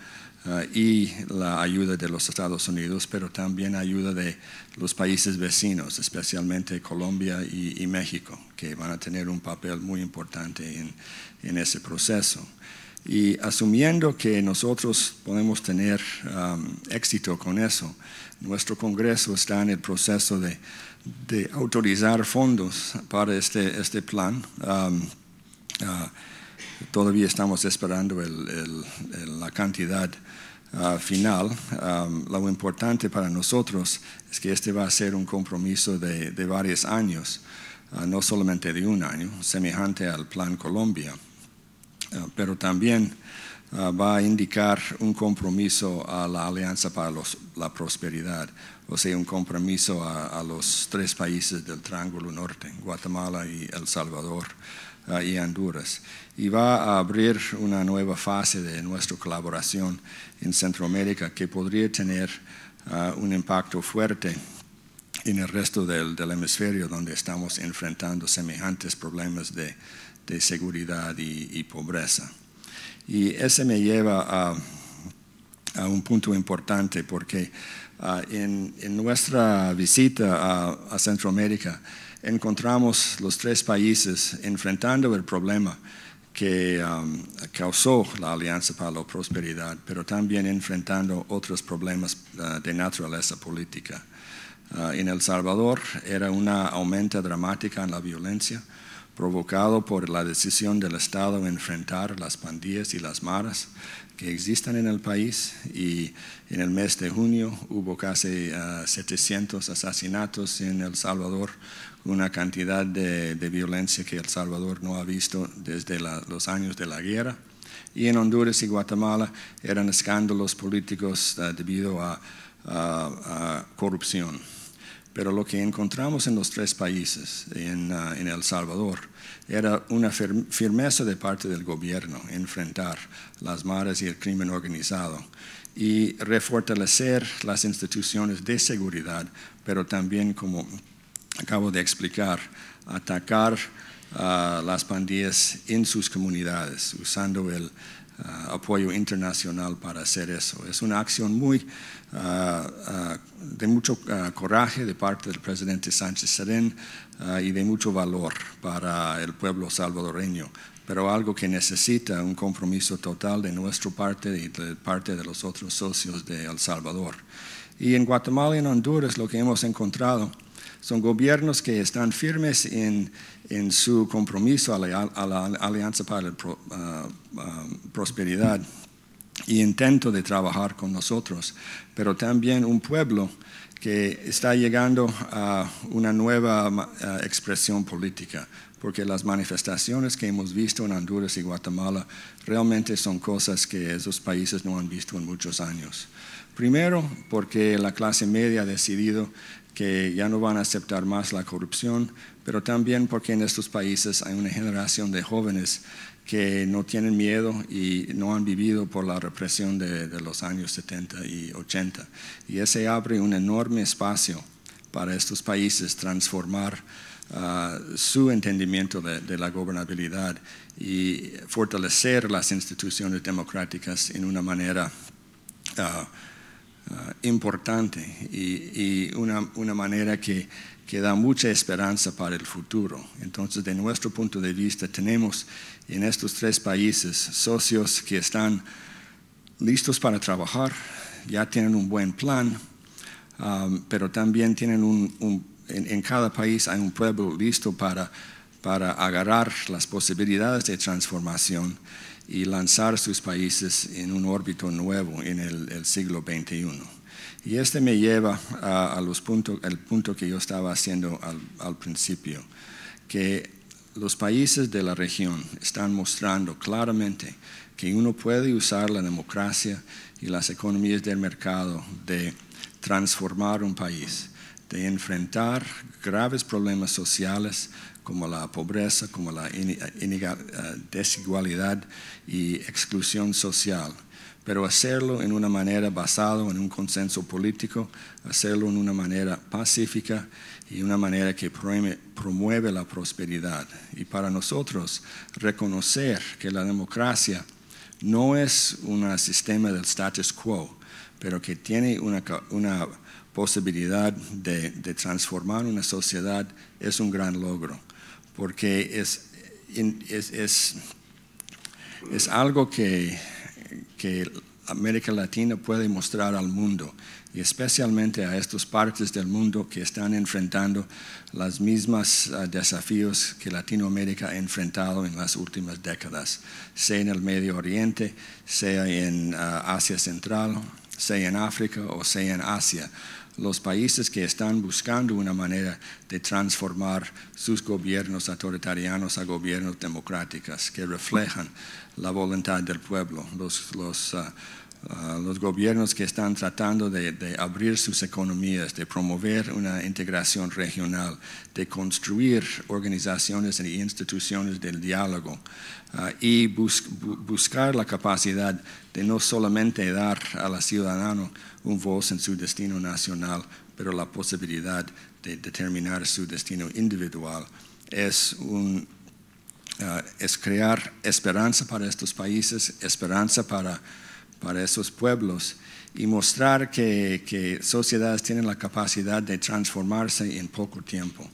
eh, y la ayuda de los Estados Unidos, pero también ayuda de los países vecinos, especialmente Colombia y, México, que van a tener un papel muy importante en, ese proceso. Y asumiendo que nosotros podemos tener um, éxito con eso, nuestro Congreso está en el proceso de, autorizar fondos para este, este plan. Um, uh, todavía estamos esperando la cantidad Ah, final, lo importante para nosotros es que este va a ser un compromiso de, varios años, ah, no solamente de un año, semejante al Plan Colombia, ah, pero también va a indicar un compromiso a la Alianza para la Prosperidad, o sea, un compromiso a, a los tres países del Triángulo Norte, Guatemala y El Salvador y Honduras. Y va a abrir una nueva fase de nuestra colaboración en Centroamérica que podría tener ah, un impacto fuerte en el resto del, hemisferio donde estamos enfrentando semejantes problemas de, seguridad y, pobreza. Y ese me lleva a, un punto importante porque ah, en, nuestra visita a Centroamérica encontramos los tres países enfrentando el problema que um, causó la Alianza para la Prosperidad, pero también enfrentando otros problemas uh, de naturaleza política. Uh, en El Salvador era un aumento dramático en la violencia provocado por la decisión del Estado de enfrentar las pandillas y las maras que existen en el país y en el mes de junio hubo casi 700 uh, asesinatos en El Salvador una cantidad de, violencia que El Salvador no ha visto desde los años de la guerra. Y en Honduras y Guatemala eran escándalos políticos eh, debido a, corrupción. Pero lo que encontramos en los tres países, en, eh, El Salvador, era una firmeza de parte del gobierno, enfrentar las maras y el crimen organizado y refortalecer las instituciones de seguridad, pero también como acabo de explicar, atacar a ah, las pandillas en sus comunidades, usando el ah, apoyo internacional para hacer eso. Es una acción muy, ah, de mucho coraje de parte del presidente Sánchez Serén y de mucho valor para el pueblo salvadoreño, pero algo que necesita un compromiso total de nuestra parte y de parte de los otros socios de El Salvador. Y en Guatemala y en Honduras lo que hemos encontrado son gobiernos que están firmes en, su compromiso a la, Alianza para la uh, um, Prosperidad y intento de trabajar con nosotros, pero también un pueblo que está llegando a una nueva uh, expresión política, porque las manifestaciones que hemos visto en Honduras y Guatemala realmente son cosas que esos países no han visto en muchos años. Primero, porque la clase media ha decidido que ya no van a aceptar más la corrupción, pero también porque en estos países hay una generación de jóvenes que no tienen miedo y no han vivido por la represión de, los años 70 y 80. Y ese abre un enorme espacio para estos países transformar ah, su entendimiento de, la gobernabilidad y fortalecer las instituciones democráticas en una manera ah, Ah, importante y, una, una, manera que, que, da mucha esperanza para el futuro. Entonces, de nuestro punto de vista, tenemos en estos tres países socios que están listos para trabajar, ya tienen un buen plan, ah, pero también tienen un, en, en, cada país hay un pueblo listo para, para agarrar las posibilidades de transformación y lanzar sus países en un órbito nuevo en el, siglo XXI. Y este me lleva a, los el punto que yo estaba haciendo al, al principio, que los países de la región están mostrando claramente que uno puede usar la democracia y las economías del mercado de transformar un país, de enfrentar graves problemas sociales como la pobreza, como la eh, desigualdad y exclusión social. Pero hacerlo en una manera basada en un consenso político, hacerlo en una manera pacífica y una manera que promueve la prosperidad. Y para nosotros, reconocer que la democracia no es un sistema del status quo, pero que tiene una, posibilidad de transformar una sociedad, es un gran logro porque es, algo que, que América Latina puede mostrar al mundo y especialmente a estas partes del mundo que están enfrentando los mismos ah, desafíos que Latinoamérica ha enfrentado en las últimas décadas, sea en el Medio Oriente, sea en ah, Asia Central, sea en África o sea en Asia los países que están buscando una manera de transformar sus gobiernos autoritarianos a gobiernos democráticos que reflejan la voluntad del pueblo. Los, ah, ah, gobiernos que están tratando de, abrir sus economías, de promover una integración regional, de construir organizaciones e instituciones del diálogo ah, y buscar la capacidad de no solamente dar a la ciudadano un voz en su destino nacional, pero la posibilidad de determinar su destino individual es un ah, es crear esperanza para estos países, esperanza para, esos pueblos y mostrar que, que, sociedades tienen la capacidad de transformarse en poco tiempo.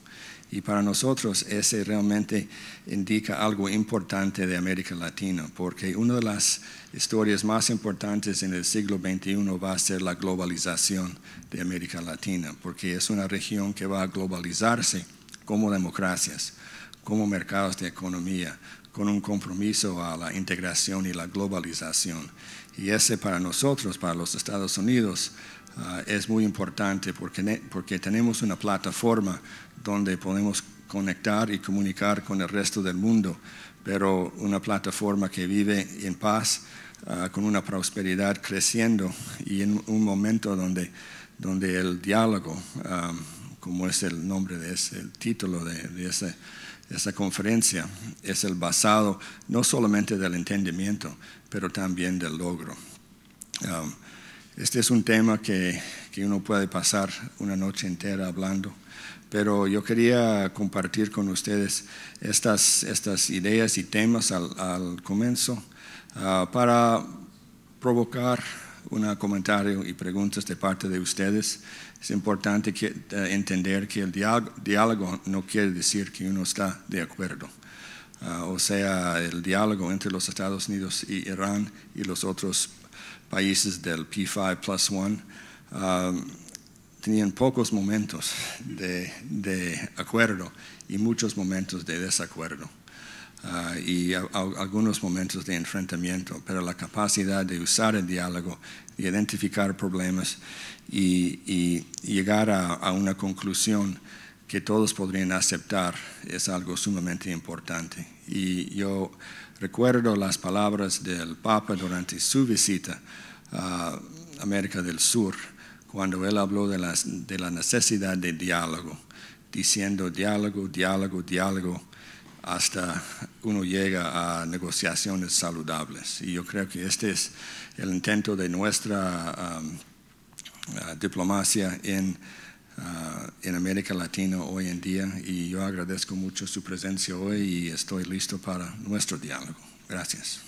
Y para nosotros ese realmente indica algo importante de América Latina, porque una de las historias más importantes en el siglo XXI va a ser la globalización de América Latina, porque es una región que va a globalizarse como democracias, como mercados de economía, con un compromiso a la integración y la globalización. Y ese para nosotros, para los Estados Unidos, ah, es muy importante porque, porque tenemos una plataforma donde podemos conectar y comunicar con el resto del mundo, pero una plataforma que vive en paz, ah, con una prosperidad creciendo y en un momento donde, donde el diálogo, ah, como es el nombre de ese, el título de, esa conferencia es el basado no solamente del entendimiento, pero también del logro. Ah, este es un tema que, que, uno puede pasar una noche entera hablando, pero yo quería compartir con ustedes estas, estas ideas y temas al, comienzo ah, para provocar un comentario y preguntas de parte de ustedes. Es importante que, eh, entender que el diálogo, no quiere decir que uno está de acuerdo. Ah, o sea, el diálogo entre los Estados Unidos y Irán y los otros países países del P5 Plus One um, tenían pocos momentos de, acuerdo y muchos momentos de desacuerdo. Uh, y algunos momentos de enfrentamiento, pero la capacidad de usar el diálogo, de identificar problemas y, llegar a, a, una conclusión que todos podrían aceptar es algo sumamente importante. Y yo Recuerdo las palabras del Papa durante su visita a América del Sur, cuando él habló de, de la necesidad de diálogo, diciendo diálogo, diálogo, diálogo, hasta uno llega a negociaciones saludables. Y yo creo que este es el intento de nuestra ah, diplomacia en Ah, en América Latina hoy en día y yo agradezco mucho su presencia hoy y estoy listo para nuestro diálogo. Gracias.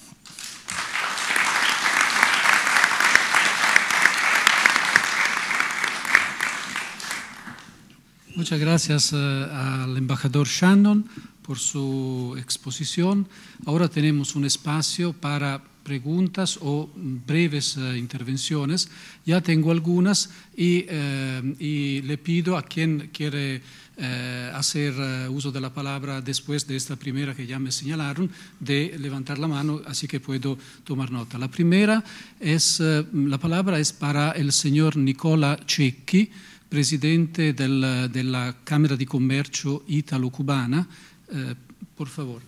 Muchas gracias eh, al embajador Shannon por su exposición. Ahora tenemos un espacio para preguntas o mm, breves eh, intervenciones. Ya tengo algunas eh, y, le pido a quien quiere eh, hacer uso de la palabra después de esta primera que ya me señalaron de levantar la mano, así que puedo tomar nota. La primera es, la palabra es para el señor Nicola Cecchi, presidente de la Cámara de Comercio Italo-Cubana. por favor.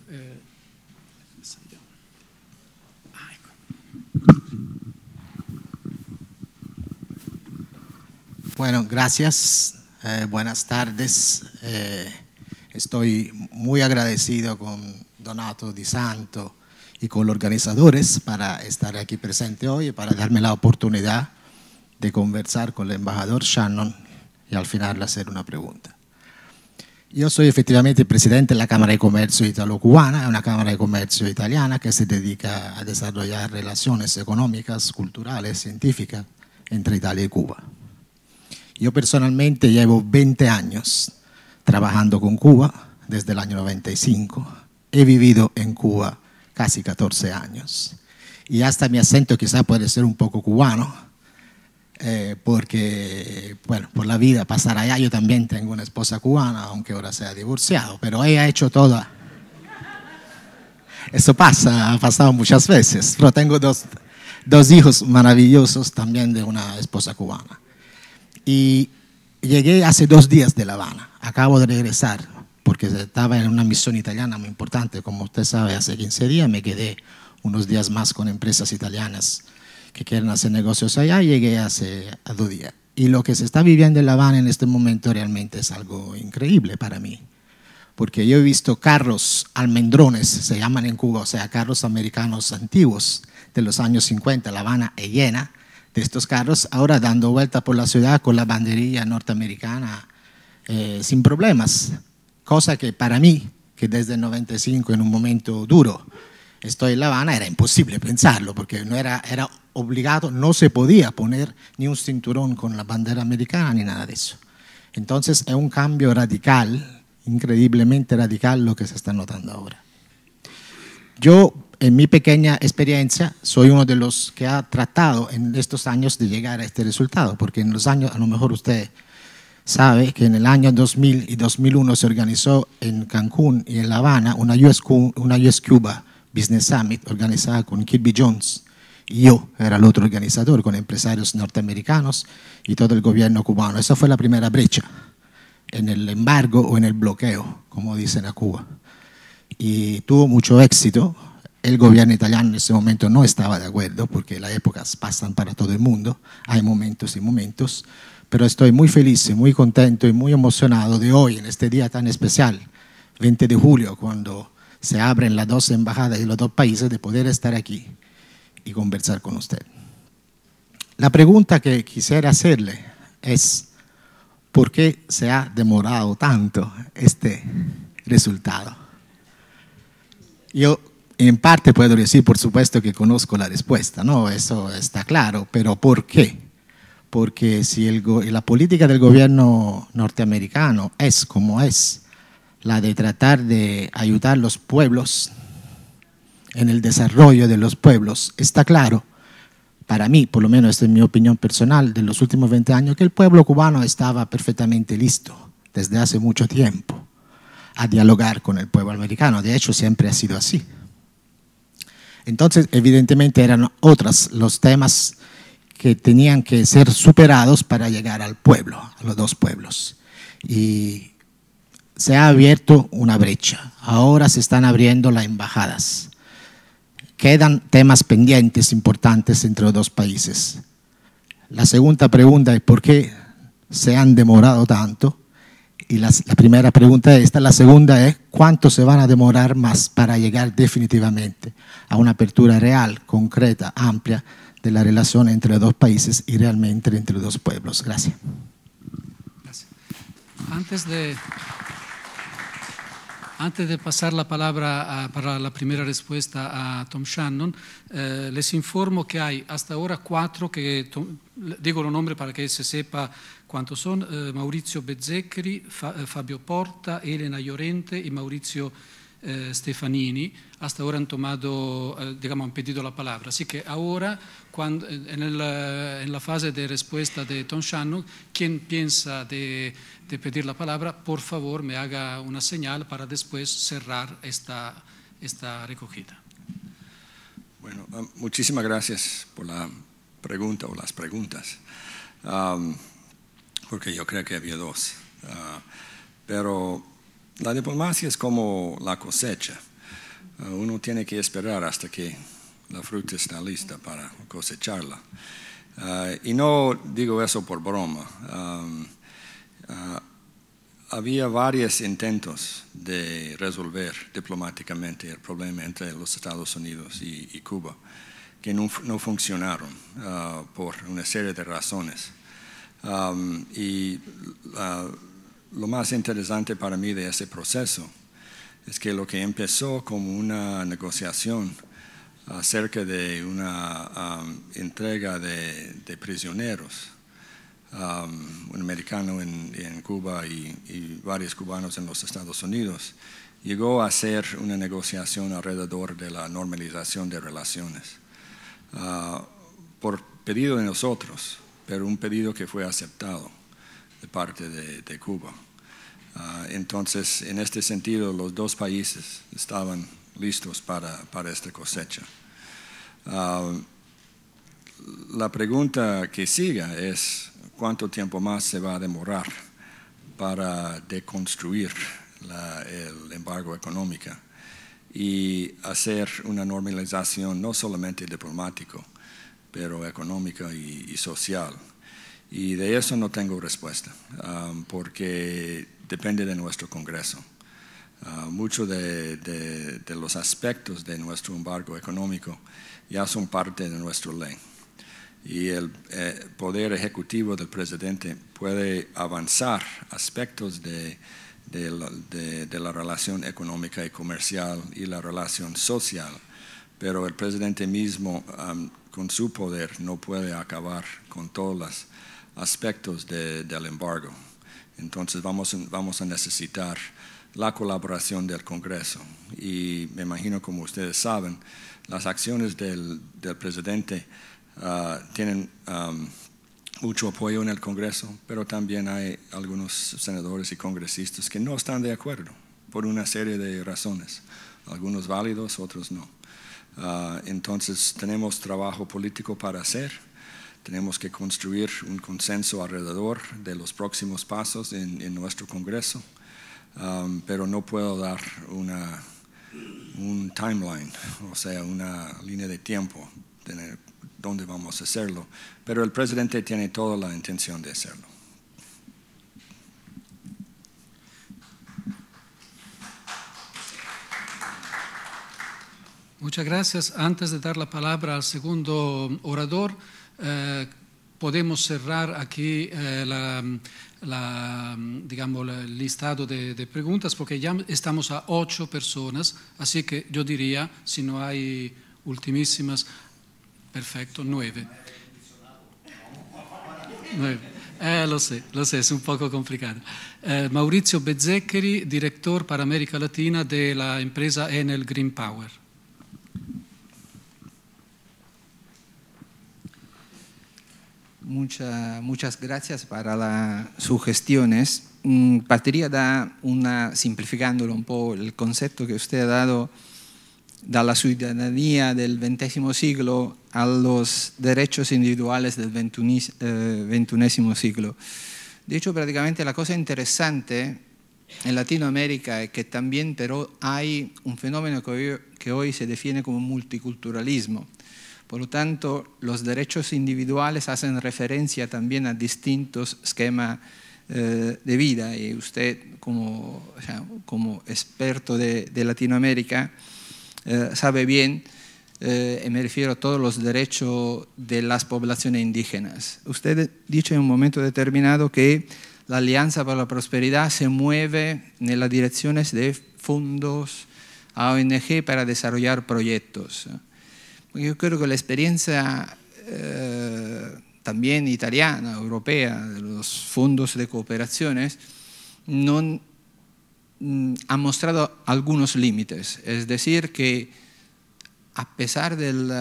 Bueno, gracias. Eh, buenas tardes. Eh, estoy muy agradecido con Donato Di Santo y con los organizadores para estar aquí presente hoy y para darme la oportunidad de conversar con el embajador Shannon y al final hacer una pregunta. Yo soy el presidente de la Cámara de Comercio Italo-Cubana, una Cámara de Comercio italiana que se dedica a desarrollar relaciones económicas, culturales, e científicas entre Italia y e Cuba. Yo personalmente llevo 20 años trabajando con Cuba desde el año 95. He vivido en Cuba casi 14 años. Y hasta mi acento quizás puede ser un poco cubano, eh, porque, bueno, por la vida pasar allá. Yo también tengo una esposa cubana, aunque ahora sea divorciado, pero ella ha hecho todo. Eso pasa, ha pasado muchas veces. Pero tengo dos, dos hijos maravillosos también de una esposa cubana. Y llegué hace dos días de La Habana. Acabo de regresar porque estaba en una misión italiana muy importante. Como usted sabe, hace 15 días me quedé unos días más con empresas italianas que quieren hacer negocios allá, llegué hace dos días. Y lo que se está viviendo en La Habana en este momento realmente es algo increíble para mí. Porque yo he visto carros almendrones, se llaman en Cuba, o sea, carros americanos antiguos de los años 50. La Habana es llena de estos carros, ahora dando vuelta por la ciudad con la banderilla norteamericana eh, sin problemas. Cosa que para mí, que desde el 95 en un momento duro estoy en La Habana, era imposible pensarlo, porque no era, era obligado, no se podía poner ni un cinturón con la bandera americana ni nada de eso. Entonces es un cambio radical, increíblemente radical lo que se está notando ahora. Yo, en mi pequeña experiencia, soy uno de los que ha tratado en estos años de llegar a este resultado, porque en los años, a lo mejor usted sabe que en el año 2000 y 2001 se organizó en Cancún y en La Habana una US, Cuba Business Summit organizada con Kirby Jones yo era el otro organizador con empresarios norteamericanos y todo el gobierno cubano. Esa fue la primera brecha en el embargo o en el bloqueo, como dicen a Cuba. Y tuvo mucho éxito. El gobierno italiano en ese momento no estaba de acuerdo porque las épocas pasan para todo el mundo, hay momentos y momentos, pero estoy muy feliz, muy contento y muy emocionado de hoy, en este día tan especial, 20 de julio, cuando se abren las dos embajadas de los dos países, de poder estar aquí y conversar con usted. La pregunta que quisiera hacerle es, ¿por qué se ha demorado tanto este resultado? Yo en parte puedo decir, por supuesto, que conozco la respuesta, ¿no? Eso está claro, pero ¿por qué? Porque si el la política del gobierno norteamericano es como es, la de tratar de ayudar a los pueblos en el desarrollo de los pueblos. Está claro, para mí, por lo menos esta es mi opinión personal, de los últimos 20 años, que el pueblo cubano estaba perfectamente listo desde hace mucho tiempo a dialogar con el pueblo americano. De hecho, siempre ha sido así. Entonces, evidentemente eran otros los temas que tenían que ser superados para llegar al pueblo, a los dos pueblos. Y se ha abierto una brecha. Ahora se están abriendo las embajadas. Quedan temas pendientes importantes entre los dos países. La segunda pregunta es por qué se han demorado tanto. Y la, primera pregunta es esta. La segunda es cuánto se van a demorar más para llegar definitivamente a una apertura real, concreta, amplia de la relación entre los dos países y realmente entre los dos pueblos. Gracias. Gracias. Antes de... Antes de pasar la palabra a, para la primera respuesta a Tom Shannon, eh, les informo que hay hasta ahora cuatro que, Tom, digo los nombres para que se sepa quanto sono, eh, Maurizio Bezzeccheri, Fa, eh, Fabio Porta, Elena Llorente e Maurizio Eh, Stefanini, hasta ahora han tomado, eh, digamos, han pedido la palabra. Así que ahora, cuando, en, eh, la fase de respuesta de Tom Shannon, quien piensa de, pedir la palabra, por favor me haga una señal para después cerrar esta, esta recogida. Bueno, ah, muchísimas gracias por la pregunta o las preguntas, ah, porque yo creo que había dos. Ah, pero la diplomacia es como la cosecha. Eh, uno tiene que esperar hasta que la fruta está lista para cosecharla. Eh, y no digo eso por broma. Eh, había varios intentos de resolver diplomáticamente el problema entre los Estados Unidos y, Cuba que no, no funcionaron por una serie de razones. y lo más interesante para mí de ese proceso es que lo que empezó como una negociación acerca de una um, entrega de, prisioneros, um, un americano en, Cuba y, varios cubanos en los Estados Unidos, llegó a ser una negociación alrededor de la normalización de relaciones, uh, por pedido de nosotros, pero un pedido que fue aceptado de parte de Cuba. Ah, entonces, en este sentido, los dos países estaban listos para, para esta cosecha. Ah, la pregunta que siga es cuánto tiempo más se va a demorar para deconstruir el embargo económico y hacer una normalización no solamente diplomática, pero económica y, social. Y de eso no tengo respuesta, ah, porque depende de nuestro Congreso. Ah, Muchos de, los aspectos de nuestro embargo económico ya son parte de nuestra ley. Y el eh, poder ejecutivo del presidente puede avanzar aspectos de, la, relación económica y comercial y la relación social, pero el presidente mismo con su poder no puede acabar con todos los aspectos del embargo. Entonces vamos, vamos a necesitar la colaboración del Congreso. Y me imagino, como ustedes saben, las acciones del, presidente ah, tienen mucho apoyo en el Congreso, pero también hay algunos senadores y congresistas que no están de acuerdo por una serie de razones, algunos válidos, otros no. Ah, entonces tenemos trabajo político para hacer tenemos que construir un consenso alrededor de los próximos pasos en, nuestro Congreso, um, pero no puedo dar una, un timeline, o sea, una línea de tiempo de dónde vamos a hacerlo, pero el presidente tiene toda la intención de hacerlo. Muchas gracias. Antes de dar la palabra al segundo orador, eh, podemos cerrar aquí eh, mm, mm, el listado de, preguntas porque ya estamos a ocho personas, así que yo diría, si no hay ultimísimas, perfecto, nueve. Eh, lo sé, lo sé, es un poco complicado. Mauricio Maurizio director para América Latina de la empresa Enel Green Power. muchas gracias para las sugestiones. Mm, Partiría da una, simplificándolo un poco, el concepto que usted ha dado de la ciudadanía del XX siglo a los derechos individuales del XXI eh, siglo. De hecho, prácticamente la cosa interesante en Latinoamérica es que también pero hay un fenómeno que hoy se define como multiculturalismo por lo tanto, los derechos individuales hacen referencia también a distintos esquemas eh, de vida y usted como, experto de, Latinoamérica eh, sabe bien, y eh, me refiero a todos los derechos de las poblaciones indígenas. Usted dice en un momento determinado que la Alianza para la Prosperidad se mueve en las direcciones de fondos a ONG para desarrollar proyectos. Yo creo que la experiencia eh, también italiana, europea, de los fondos de cooperaciones, no, mm, ha mostrado algunos límites. Es decir, que a pesar del,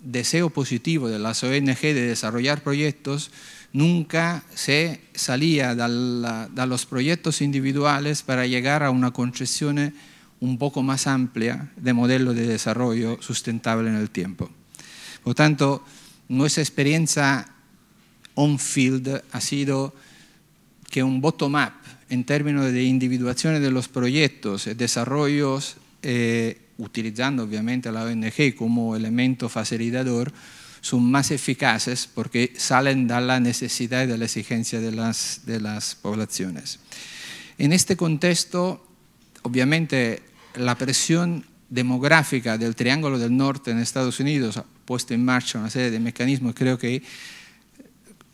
deseo positivo de las ONG de desarrollar proyectos, nunca se salía de los proyectos individuales para llegar a una concesión un poco más amplia de modelo de desarrollo sustentable en el tiempo. Por tanto, nuestra experiencia on-field ha sido que un bottom-up en términos de individuación de los proyectos y eh, desarrollos, eh, utilizando obviamente la ONG como elemento facilitador, son más eficaces porque salen de la necesidad y de la exigencia de las, de las poblaciones. En este contexto, obviamente la presión demográfica del Triángulo del Norte en Estados Unidos ha puesto en marcha una serie de mecanismos. Creo que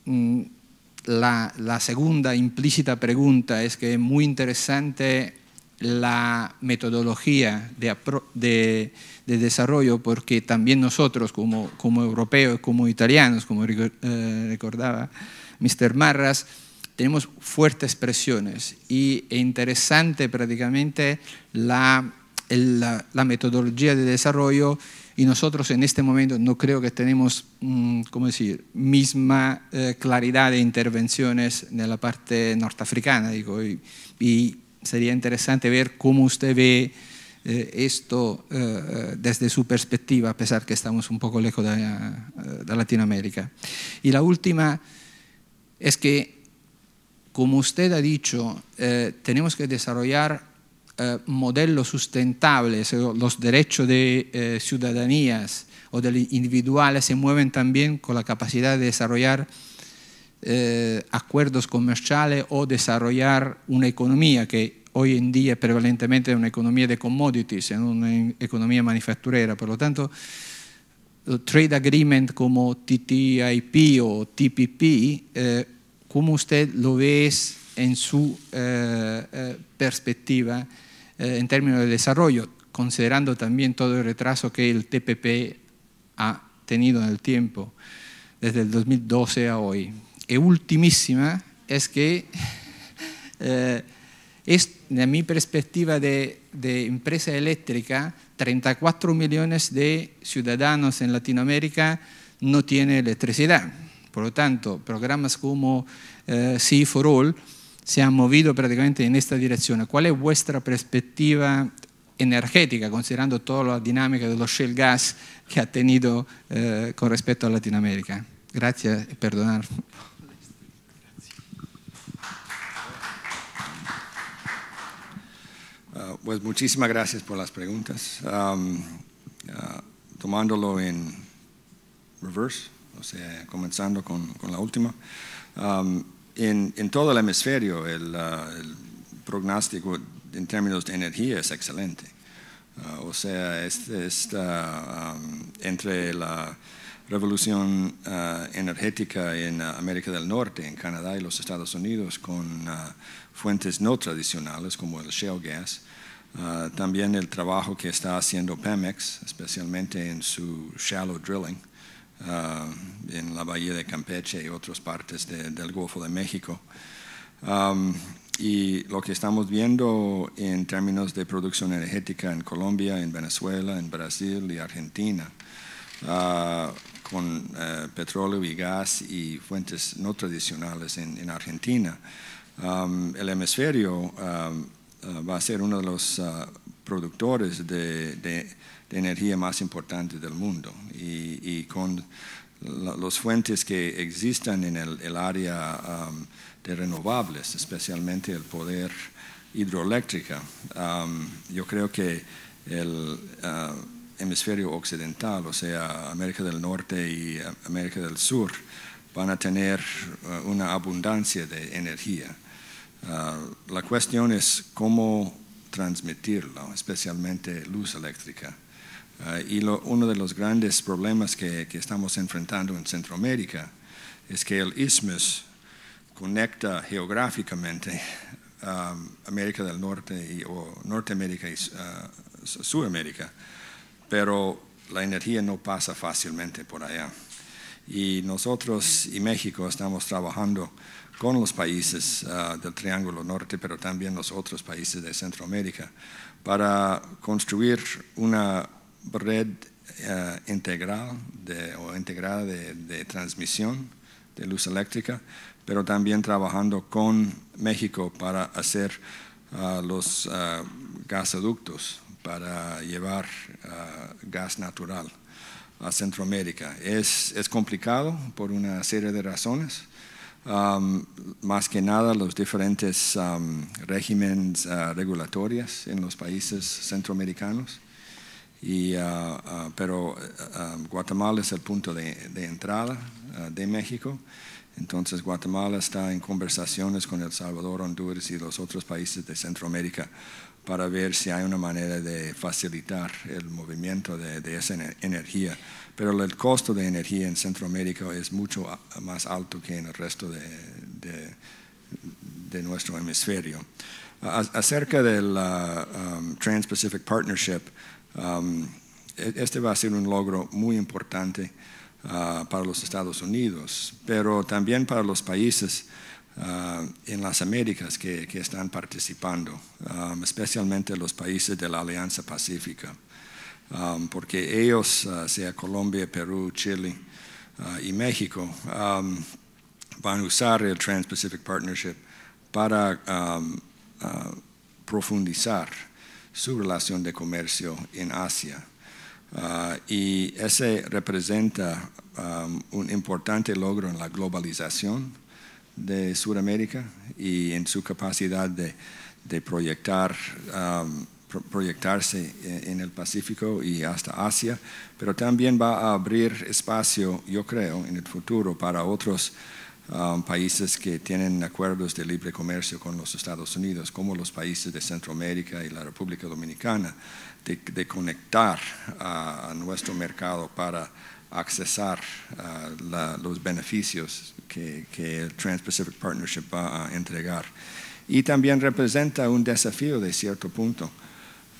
mm, la, segunda implícita pregunta es que es muy interesante la metodología de, desarrollo porque también nosotros como, europeos, como italianos, como eh, recordaba Mr. Marras, tenemos fuertes presiones y es interesante prácticamente la, la, metodología de desarrollo y nosotros en este momento no creo que tenemos, mm, ¿cómo decir?, misma eh, claridad de intervenciones en la parte norteafricana, digo, y, sería interesante ver cómo usted ve eh, esto eh, desde su perspectiva, a pesar que estamos un poco lejos de, de Latinoamérica. Y la última es que como usted ha dicho, eh, tenemos que desarrollar eh, modelos sustentables. Eh, los derechos de ciudadanías o del individuales se mueven también con la capacidad de desarrollar acuerdos comerciales o desarrollar una economía que hoy en día prevalentemente es una economía de commodities, en una economía manufacturera. Por lo tanto, trade agreement como TTIP o TPP cómo usted lo ve en su eh, eh, perspectiva eh, en términos de desarrollo, considerando también todo el retraso que el TPP ha tenido en el tiempo, desde el 2012 a hoy. Y ultimísima es que [laughs] eh, mi perspectiva de, de empresa eléctrica, 34 millones de ciudadanos en Latinoamérica no tienen electricidad por lo tanto, programas como Sea eh, for All se han movido prácticamente en esta dirección. ¿Cuál es vuestra perspectiva energética, considerando toda la dinámica de los shale gas que ha tenido eh, con respecto a Latinoamérica? Gracias y perdonar. Ah, pues muchísimas gracias por las preguntas. Ah, tomándolo en reverse comenzando con, la última. Um, en, todo el hemisferio el, uh, prognóstico pronóstico en términos de energía es excelente. Uh, o sea, uh, um, entre la revolución energética en América del Norte, en Canadá y los Estados Unidos, con fuentes no tradicionales como el shale gas, también el trabajo que está haciendo Pemex, especialmente en su shallow drilling, Ah, en la bahía de Campeche y otras partes del Golfo de México. y lo que estamos viendo en términos de producción energética en Colombia, en Venezuela, en Brasil y Argentina, ah, con eh, petróleo y gas y fuentes no tradicionales en, Argentina, el hemisferio ah, va a ser uno de los productores de, de de energía más importante del mundo. Y, con las fuentes que existan en el, área um, de renovables, especialmente el poder hidroeléctrica, um, yo creo que el uh, hemisferio occidental, o sea, América del Norte y uh, América del Sur, van a tener uh, una abundancia de energía. la cuestión es cómo transmitirla, especialmente luz eléctrica. Ah, y uno de los grandes problemas que, estamos enfrentando en Centroamérica es que el Isthmus conecta geográficamente [laughs] ah, América del Norte y, o Norteamérica y ah, Sudamérica, pero la energía no pasa fácilmente por allá. Y nosotros y México estamos trabajando con los países del Triángulo Norte, pero también los otros países de Centroamérica, para construir una red eh, integral de, o integrada de, transmisión de luz eléctrica, pero también trabajando con México para hacer ah, los ah, gasoductos para llevar ah, gas natural a Centroamérica. Es, complicado por una serie de razones, más que nada los diferentes regímenes regulatorios en los países centroamericanos y, ah, ah, pero ah, Guatemala es el punto de, entrada de México. Entonces Guatemala está en conversaciones con El Salvador, Honduras y los otros países de Centroamérica para ver si hay una manera de facilitar el movimiento de, esa energía. Pero el costo de energía en Centroamérica es mucho más alto que en el resto de, de, nuestro hemisferio. acerca del la Trans-Pacific Partnership, Um, e-, este va a ser un logro muy importante uh, para los Estados Unidos, pero también para los países uh, en las Américas que, están participando, um, especialmente los países de la Alianza Pacífica, um, porque ellos, uh, sea Colombia, Perú, Chile y México, van a usar el Trans-Pacific Partnership para profundizar su relación de comercio en Asia. Ah, y ese representa un importante logro en la globalización de Sudamérica y en su capacidad de, proyectar, proyectarse en el Pacífico y hasta Asia, pero también va a abrir espacio, yo creo, en el futuro para otros países que tienen acuerdos de libre comercio con los Estados Unidos, como los países de Centroamérica y la República Dominicana, de, conectar a nuestro mercado para accesar a los beneficios que, el Trans-Pacific Partnership va a entregar. Y también representa un desafío de cierto punto.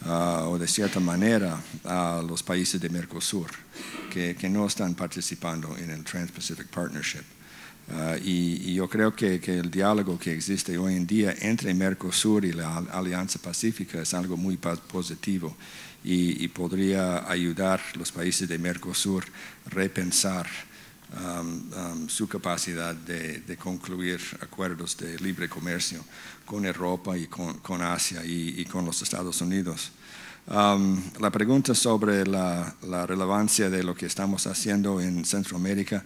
o de cierta manera a los países de Mercosur que, que no están participando en el Trans-Pacific Partnership. Ah, y, yo creo que, el diálogo que existe hoy en día entre Mercosur y la Alianza Pacífica es algo muy positivo y, podría ayudar los países de Mercosur a repensar su capacidad de, concluir acuerdos de libre comercio con Europa y con, Asia y, con los Estados Unidos. la pregunta sobre la, la, relevancia de lo que estamos haciendo en Centroamérica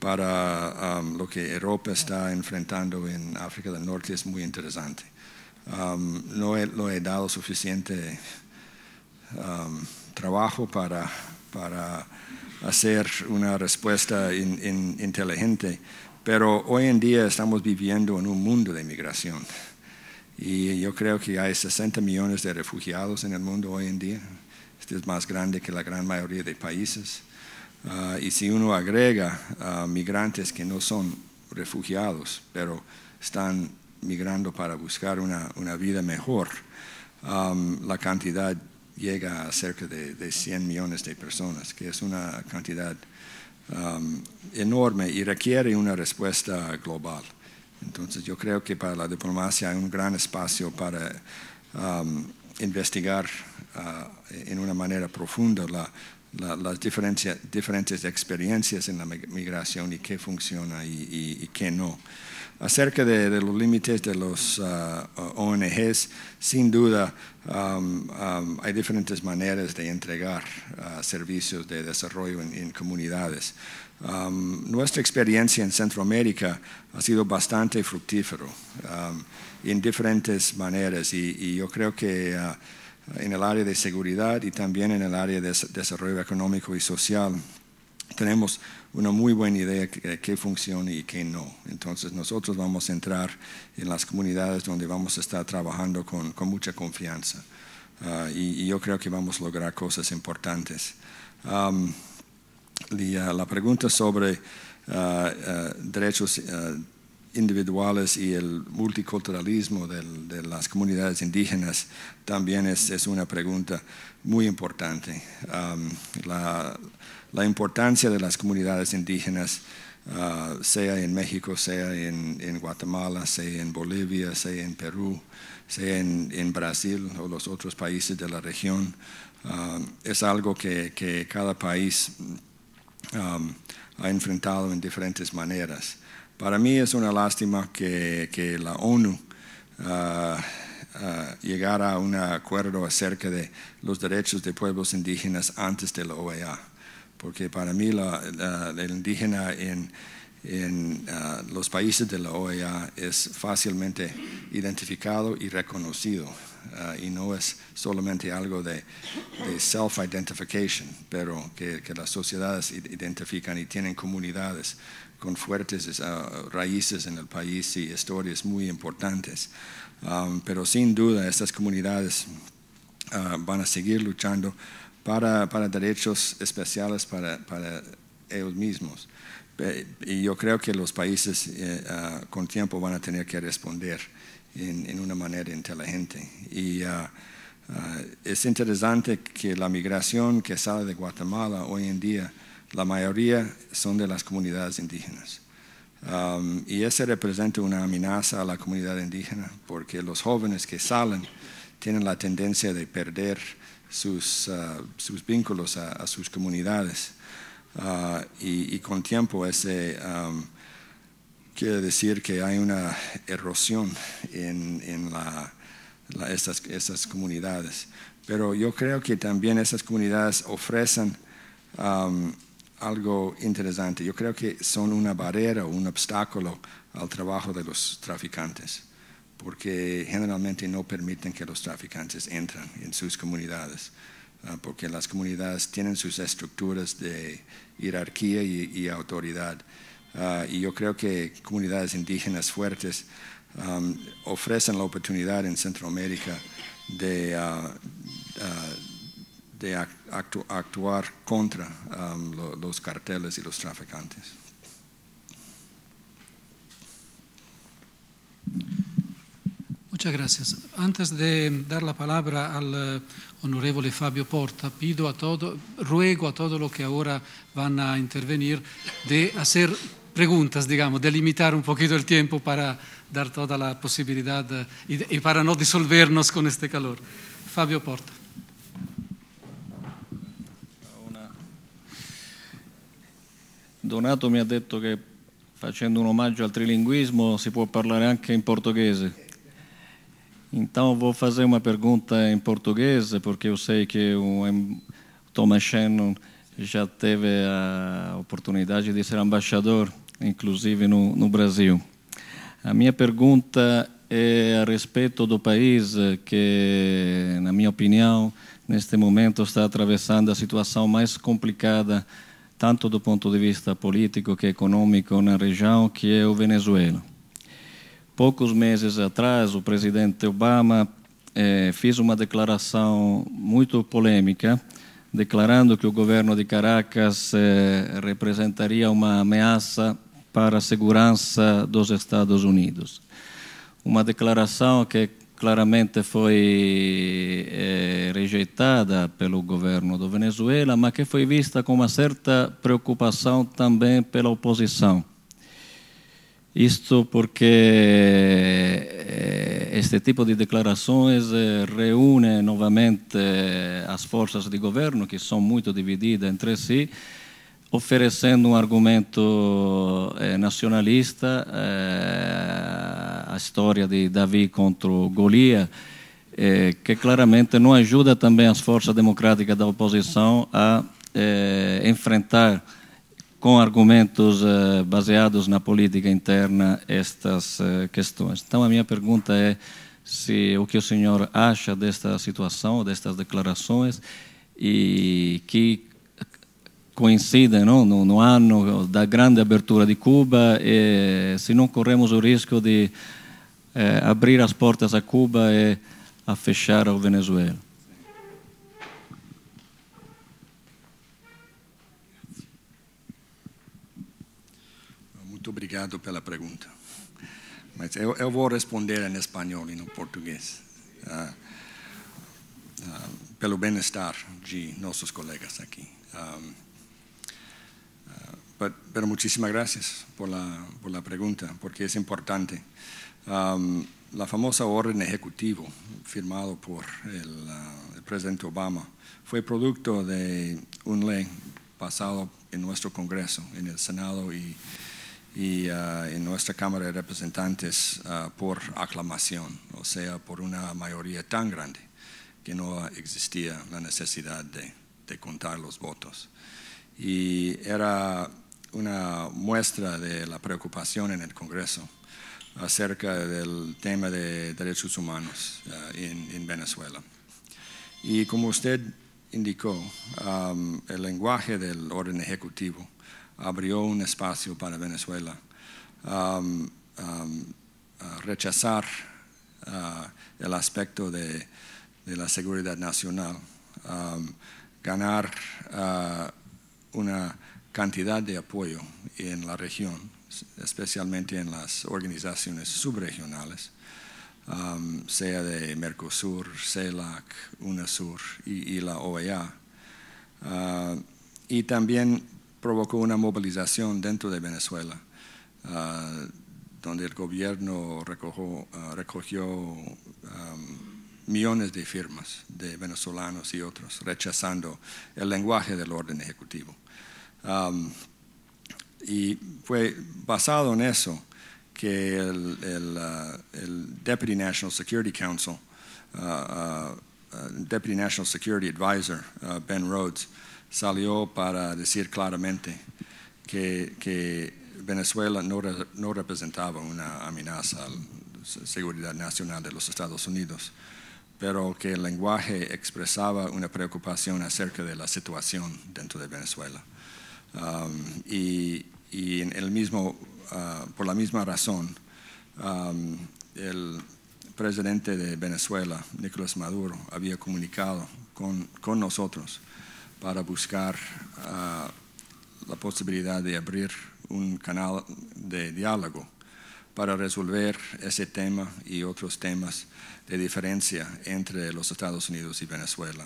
para um, lo que Europa está enfrentando en África del Norte es muy interesante. Um, no he, lo he dado suficiente um, trabajo para, hacer una respuesta inteligente, pero hoy en día estamos viviendo en un mundo de migración. Y yo creo que hay 60 millones de refugiados en el mundo hoy en día. Este es más grande que la gran mayoría de países. Ah, y si uno agrega ah, migrantes que no son refugiados, pero están migrando para buscar una, vida mejor, la cantidad llega a cerca de, 100 millones de personas, que es una cantidad enorme y requiere una respuesta global. Entonces yo creo que para la diplomacia hay un gran espacio para investigar ah, en una manera profunda la las diferentes experiencias en la migración y qué funciona y, qué no. Acerca de, los límites de los ah, ah, ONGs, sin duda hay diferentes maneras de entregar ah, servicios de desarrollo en, comunidades. nuestra experiencia en Centroamérica ha sido bastante fructífero en diferentes maneras y, yo creo que en el área de seguridad y también en el área de desarrollo económico y social. Tenemos una muy buena idea de qué funciona y qué no. Entonces nosotros vamos a entrar en las comunidades donde vamos a estar trabajando con, mucha confianza. Ah, y, yo creo que vamos a lograr cosas importantes. la pregunta sobre ah, ah, derechos individuales y el multiculturalismo de las comunidades indígenas también es, una pregunta muy importante. la, importancia de las comunidades indígenas, ah, sea en México, sea en, Guatemala, sea en Bolivia, sea en Perú, sea en, Brasil o los otros países de la región, es algo que, cada país ha enfrentado en diferentes maneras. Para mí es una lástima que, la ONU ah, ah, llegara a un acuerdo acerca de los derechos de pueblos indígenas antes de la e OEA, porque para mí la, el indígena en en ah, los países de la OEA es fácilmente identificado y reconocido ah, y no es solamente algo de, self-identification, pero que, las sociedades identifican y tienen comunidades con fuertes ah, raíces en el país y historias muy importantes. pero sin duda estas comunidades van a seguir luchando para, derechos especiales para, para ellos mismos. Eh, y yo creo que los países eh, ah, con tiempo van a tener que responder en, una manera inteligente. Y ah, ah, es interesante que la migración que sale de Guatemala hoy en día, la mayoría son de las comunidades indígenas. Um, y eso representa una amenaza a la comunidad indígena, porque los jóvenes que salen tienen la tendencia de perder sus, vínculos a sus comunidades. Ah, y, con tiempo ese quiere decir que hay una erosión en, en esas, comunidades. Pero yo creo que también esas comunidades ofrecen algo interesante. Yo creo que son una barrera, o un obstáculo al trabajo de los traficantes, porque generalmente no permiten que los traficantes entren en sus comunidades. Ah, porque las comunidades tienen sus estructuras de jerarquía y, autoridad. Ah, y yo creo que comunidades indígenas fuertes ofrecen la oportunidad en Centroamérica de, ah, actuar contra los carteles y los traficantes. Muchas gracias. Antes de dar la palabra al eh, onorevole Fabio Porta, pido a todo, ruego a todos los que ahora van a intervenir de hacer preguntas, digamos, de limitar un poquito el tiempo para dar toda la posibilidad y, y para no disolvernos con este calor. Fabio Porta. Donato mi ha detto che facendo un omaggio al trilinguismo si può parlare anche in portoghese. Então, vou fazer uma pergunta em português, porque eu sei que o Thomas Shannon já teve a oportunidade de ser embaixador, inclusive no, no Brasil. A minha pergunta é a respeito do país eh, que, na minha opinião, neste momento está atravessando a situação mais complicada, tanto do ponto de vista político que econômico na região, que é o Venezuela poucos meses atrás, o presidente Obama eh, fez uma declaração muito polêmica, declarando que o governo de Caracas eh, representaria uma ameaça para a segurança dos Estados Unidos. Uma declaração que claramente foi eh, rejeitada pelo governo do Venezuela, mas que foi vista com uma certa preocupação também pela oposição isto porque eh, este tipo de declarações eh, reúne novamente eh, as forças de governo, que são muito divididas entre si, oferecendo um argumento nacionalista a história de Davi contra Golia, que claramente não ajuda também as forças democráticas da oposição a enfrentar com argumentos eh, baseados na política interna estas eh, questões. Então, a minha pergunta é se o que o senhor acha desta situação, destas declarações, e que coincidem não, no, no ano da grande abertura de Cuba, e se não corremos o risco de eh, abrir as portas a Cuba e a fechar ao Venezuela. muito obrigado pela pergunta. Mas eu, eu vou responder en em español e no português, portugués. uh, ah, ah, pelo bem de nossos colegas aquí. Ah, pero muchísimas gracias por la, pregunta, porque es importante. la famosa orden ejecutiva firmado por el, presidente Obama fue producto de un ley pasado en nuestro Congreso, en el Senado y y ah, en nuestra Cámara de Representantes ah, por aclamación, o sea, por una mayoría tan grande que no existía la necesidad de, contar los votos. Y era una muestra de la preocupación en el Congreso acerca del tema de derechos humanos ah, en, Venezuela. Y como usted indicó, el lenguaje del orden ejecutivo abrió un espacio para Venezuela. rechazar ah, el aspecto de, la seguridad nacional, ganar ah, una cantidad de apoyo en la región, especialmente en las organizaciones subregionales, sea de Mercosur, CELAC, e UNASUR y, la OEA. Ah, y también provocó una movilización dentro de Venezuela, ah, donde el gobierno ah, recogió, millones de firmas de venezolanos y otros, rechazando el lenguaje del orden ejecutivo. y fue basado en eso que el, el ah, Deputy National Security Council, Deputy National Security Advisor, Ben Rhodes, salió para decir claramente que, Venezuela no, representaba una amenaza a la seguridad nacional de los Estados Unidos, pero que el lenguaje expresaba una preocupación acerca de la situación dentro de Venezuela. Um, y, uh, por la misma razón, um, el presidente de Venezuela, Nicolás Maduro, había comunicado con nosotros para buscar ah, la posibilidad de abrir un canal de diálogo para resolver ese tema y otros temas de diferencia entre los Estados Unidos y Venezuela.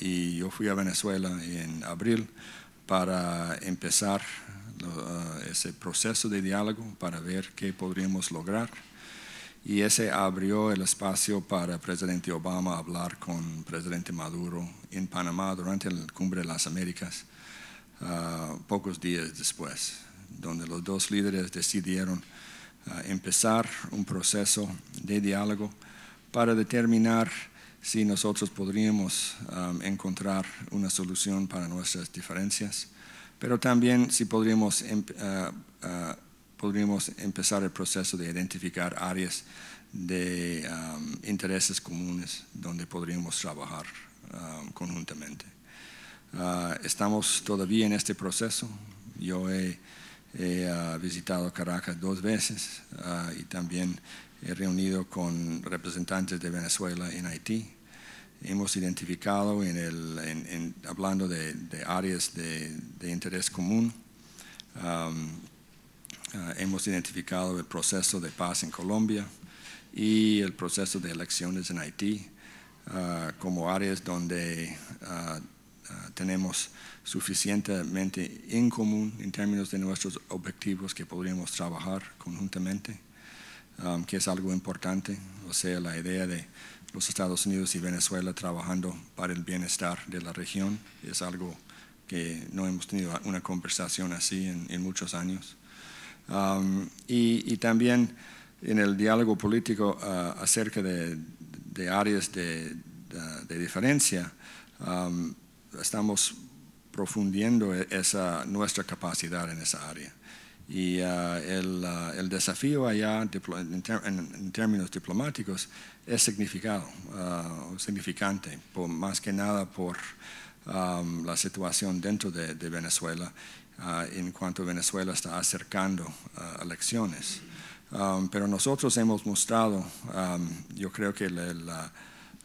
y yo fui a Venezuela en abril para empezar ah, ese proceso de diálogo, para ver qué podríamos lograr y ese abrió el espacio para el presidente Obama hablar con el presidente Maduro en Panamá durante la cumbre de las Américas, ah, pocos días después, donde los dos líderes decidieron ah, empezar un proceso de diálogo para determinar si nosotros podríamos ah, encontrar una solución para nuestras diferencias, pero también si podríamos em, podríamos empezar el proceso de identificar áreas de um, intereses comunes donde podríamos trabajar um, conjuntamente. Uh, estamos todavía en este proceso. Yo he, uh, visitado Caracas dos veces uh, y también he reunido con representantes de Venezuela en Haití. Hemos identificado, en el, hablando de, áreas de, interés común, um, Ah, hemos identificado el proceso de paz en Colombia y el proceso de elecciones en Haití ah, como áreas donde ah, tenemos suficientemente en común en términos de nuestros objetivos que podríamos trabajar conjuntamente, que es algo importante, o sea, la idea de los Estados Unidos y Venezuela trabajando para el bienestar de la región es algo que no hemos tenido una conversación así en muchos años. Um, y, también en el diálogo político uh, acerca de, áreas de, uh, diferencia, um, estamos profundiendo e, nuestra capacidad en esa área. Y uh, el, desafío allá en, términos diplomáticos es significado, significante, más que nada por um, la situación dentro de Venezuela Ah, en cuanto Venezuela está acercando a ah, elecciones. Um, pero nosotros hemos mostrado, um, yo creo que la,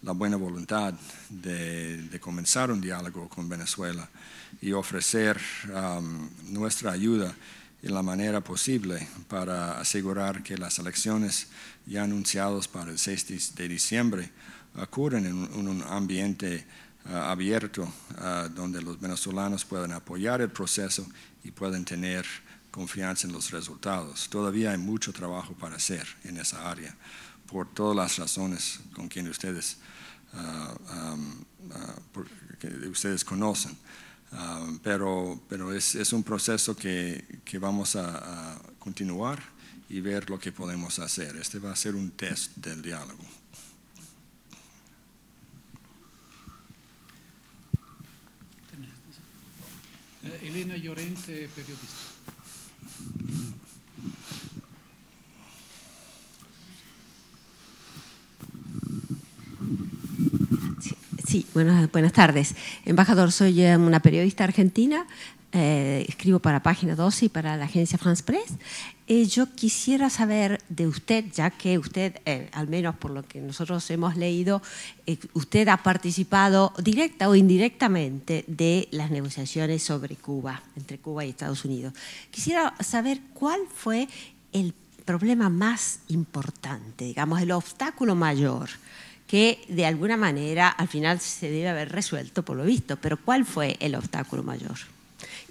buena voluntad de, comenzar un diálogo con Venezuela y ofrecer um, nuestra ayuda en la manera posible para asegurar que las elecciones ya anunciadas para el 6 de diciembre ocurren en un ambiente eh, abierto eh, donde los venezolanos puedan apoyar el proceso y puedan tener confianza en los resultados. Todavía hay mucho trabajo para hacer en esa área, por todas las razones con quien ustedes, eh, que ustedes conocen. pero es, un proceso que, vamos a continuar y ver lo que podemos hacer. Este va a ser un test del diálogo. Eh, Elena Llorente, periodista. Sí, buenas, buenas tardes. Embajador, soy em, una periodista argentina eh, escribo para Página 12 y para la agencia France Press. Eh, yo quisiera saber de usted, ya que usted, eh, al menos por lo que nosotros hemos leído, usted ha participado directa o indirectamente de las negociaciones sobre Cuba, entre Cuba y Estados Unidos. Quisiera saber cuál fue el problema más importante, digamos, el obstáculo mayor que de alguna manera al final se debe haber resuelto por lo visto, pero ¿cuál fue el obstáculo mayor?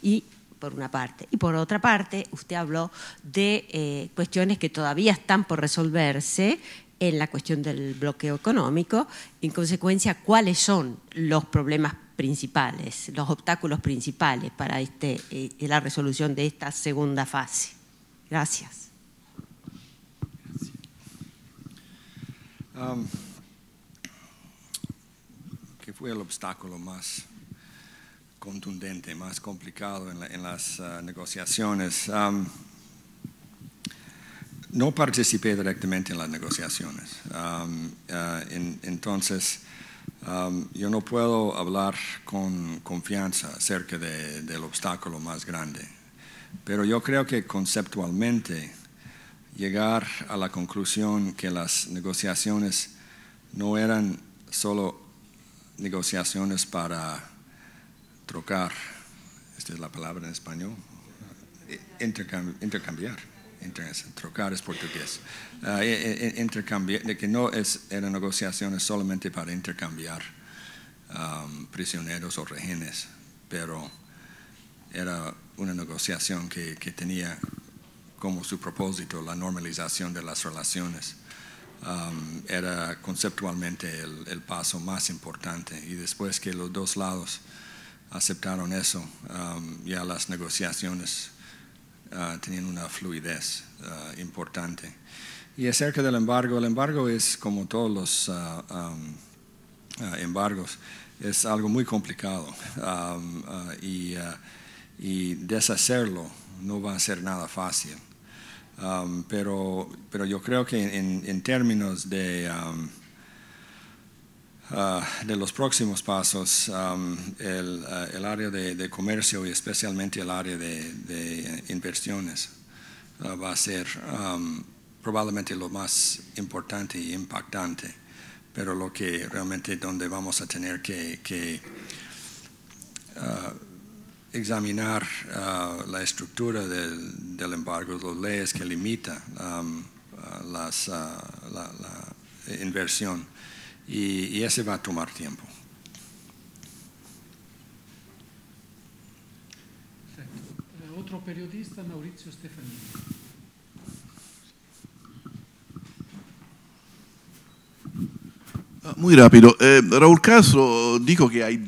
y por una parte. Y por otra parte, usted habló de eh, cuestiones que todavía están por resolverse en la cuestión del bloqueo económico, en consecuencia, cuáles son los problemas principales, los obstáculos principales para este, eh, la resolución de esta segunda fase. Gracias. ¿Qué fue el obstáculo más contundente, más complicado en, las ah, negociaciones. no participé directamente en las negociaciones. Ah, entonces, yo no puedo hablar con confianza acerca del obstáculo más grande. Pero yo creo que conceptualmente llegar a la conclusión que las negociaciones no eran solo negociaciones para trocar, esta es la palabra en español, eh, intercambiar, intercambiar trocar es portugués, ah, eh, eh, intercambiar, que no es, eran negociaciones solamente para intercambiar prisioneros o rehenes, pero era una negociación que, tenía como su propósito la normalización de las relaciones. era conceptualmente el paso más importante y después que los dos lados aceptaron eso, um, ya las negociaciones uh, tenían una fluidez uh, importante. Y acerca del embargo, el embargo es como todos los uh, um, embargos, es algo muy complicado um, y, y, deshacerlo no va a ser nada fácil. pero, pero yo creo que en, en términos de... Ah, de los próximos pasos, ah, el, área de, comercio y especialmente el área de, inversiones ah, va a ser probablemente lo más importante y impactante, pero lo que realmente donde vamos a tener que, examinar la estructura del, del, embargo, las leyes que limitan la, la inversión y, y ese va a tomar tiempo. Perfecto. Eh, otro periodista, Maurizio Stefanini. Ah, muy rápido. Eh, Raúl Castro dijo que, hay,